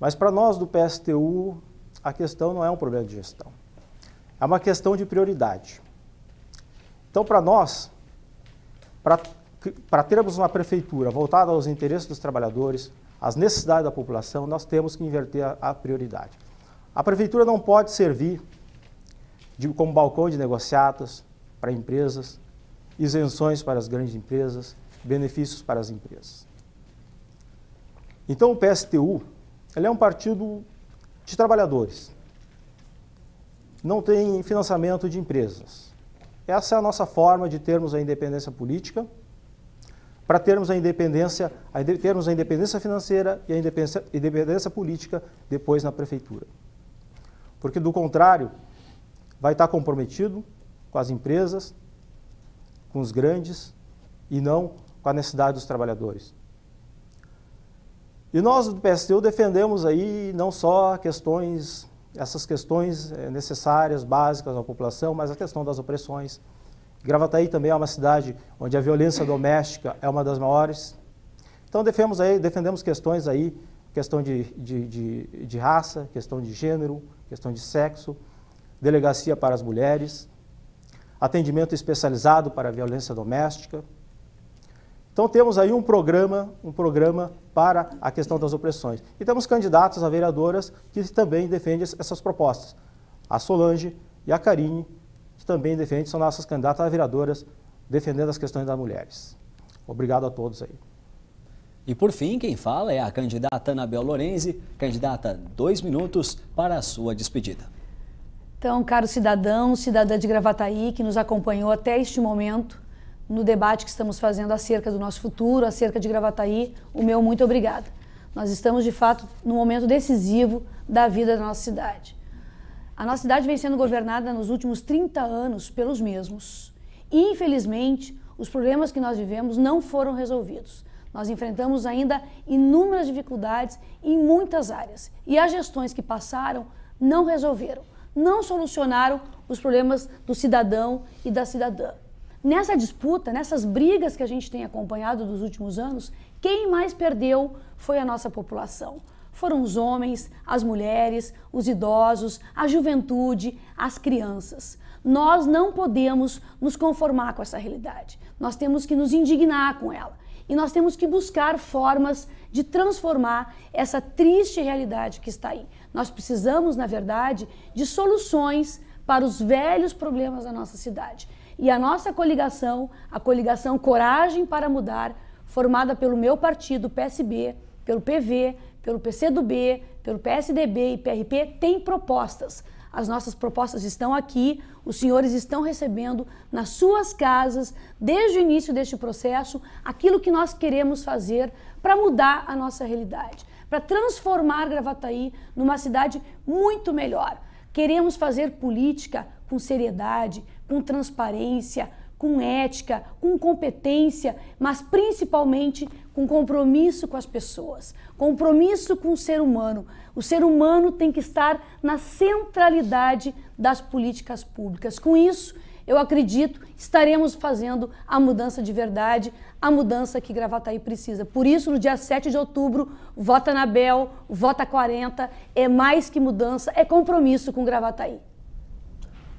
mas para nós do PSTU, a questão não é um problema de gestão, é uma questão de prioridade. Então, para nós, para termos uma prefeitura voltada aos interesses dos trabalhadores, às necessidades da população, nós temos que inverter a, a prioridade. A prefeitura não pode servir de, como balcão de negociatas para empresas, isenções para as grandes empresas, benefícios para as empresas. Então o PSTU ele é um partido de trabalhadores. Não tem financiamento de empresas. Essa é a nossa forma de termos a independência política, para termos a independência, a, termos a independência financeira e a independência, independência política depois na prefeitura. Porque do contrário, vai estar comprometido com as empresas, com os grandes e não com a necessidade dos trabalhadores. E nós do PSTU defendemos aí não só questões, essas questões eh, necessárias, básicas à população, mas a questão das opressões. Gravataí também é uma cidade onde a violência doméstica é uma das maiores. Então defendemos aí, defendemos questões aí, questão de, de, de, de raça, questão de gênero, questão de sexo, delegacia para as mulheres, atendimento especializado para a violência doméstica, então temos aí um programa, um programa para a questão das opressões. E temos candidatas a vereadoras que também defendem essas propostas. A Solange e a Karine, que também defendem, são nossas candidatas a vereadoras defendendo as questões das mulheres. Obrigado a todos aí. E por fim, quem fala é a candidata Anabel Lorenzi, candidata dois minutos para a sua despedida. Então, caro cidadão, cidadã de Gravataí, que nos acompanhou até este momento, no debate que estamos fazendo acerca do nosso futuro, acerca de Gravataí, o meu muito obrigada. Nós estamos, de fato, num momento decisivo da vida da nossa cidade. A nossa cidade vem sendo governada nos últimos 30 anos pelos mesmos. E, infelizmente, os problemas que nós vivemos não foram resolvidos. Nós enfrentamos ainda inúmeras dificuldades em muitas áreas. E as gestões que passaram não resolveram, não solucionaram os problemas do cidadão e da cidadã. Nessa disputa, nessas brigas que a gente tem acompanhado dos últimos anos, quem mais perdeu foi a nossa população. Foram os homens, as mulheres, os idosos, a juventude, as crianças. Nós não podemos nos conformar com essa realidade. Nós temos que nos indignar com ela. E nós temos que buscar formas de transformar essa triste realidade que está aí. Nós precisamos, na verdade, de soluções para os velhos problemas da nossa cidade. E a nossa coligação, a coligação Coragem para Mudar, formada pelo meu partido, PSB, pelo PV, pelo PCdoB, pelo PSDB e PRP, tem propostas. As nossas propostas estão aqui, os senhores estão recebendo nas suas casas, desde o início deste processo, aquilo que nós queremos fazer para mudar a nossa realidade, para transformar Gravataí numa cidade muito melhor. Queremos fazer política com seriedade, com transparência, com ética, com competência, mas principalmente com compromisso com as pessoas, compromisso com o ser humano. O ser humano tem que estar na centralidade das políticas públicas. Com isso, eu acredito, estaremos fazendo a mudança de verdade, a mudança que Gravataí precisa. Por isso, no dia 7 de outubro, vota na Bel, vota 40, é mais que mudança, é compromisso com Gravataí.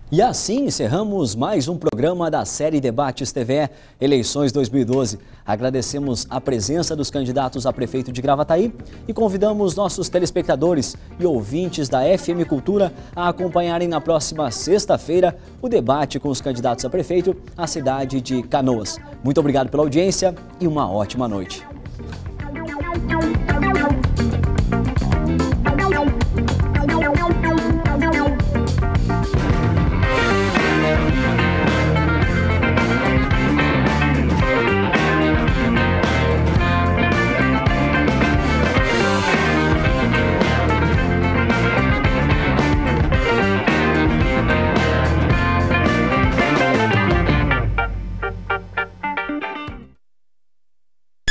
E assim encerramos mais um programa da série Debates TVE Eleições 2012. Agradecemos a presença dos candidatos a prefeito de Gravataí e convidamos nossos telespectadores e ouvintes da FM Cultura a acompanharem na próxima sexta-feira o debate com os candidatos a prefeito à cidade de Canoas. Muito obrigado pela audiência e uma ótima noite.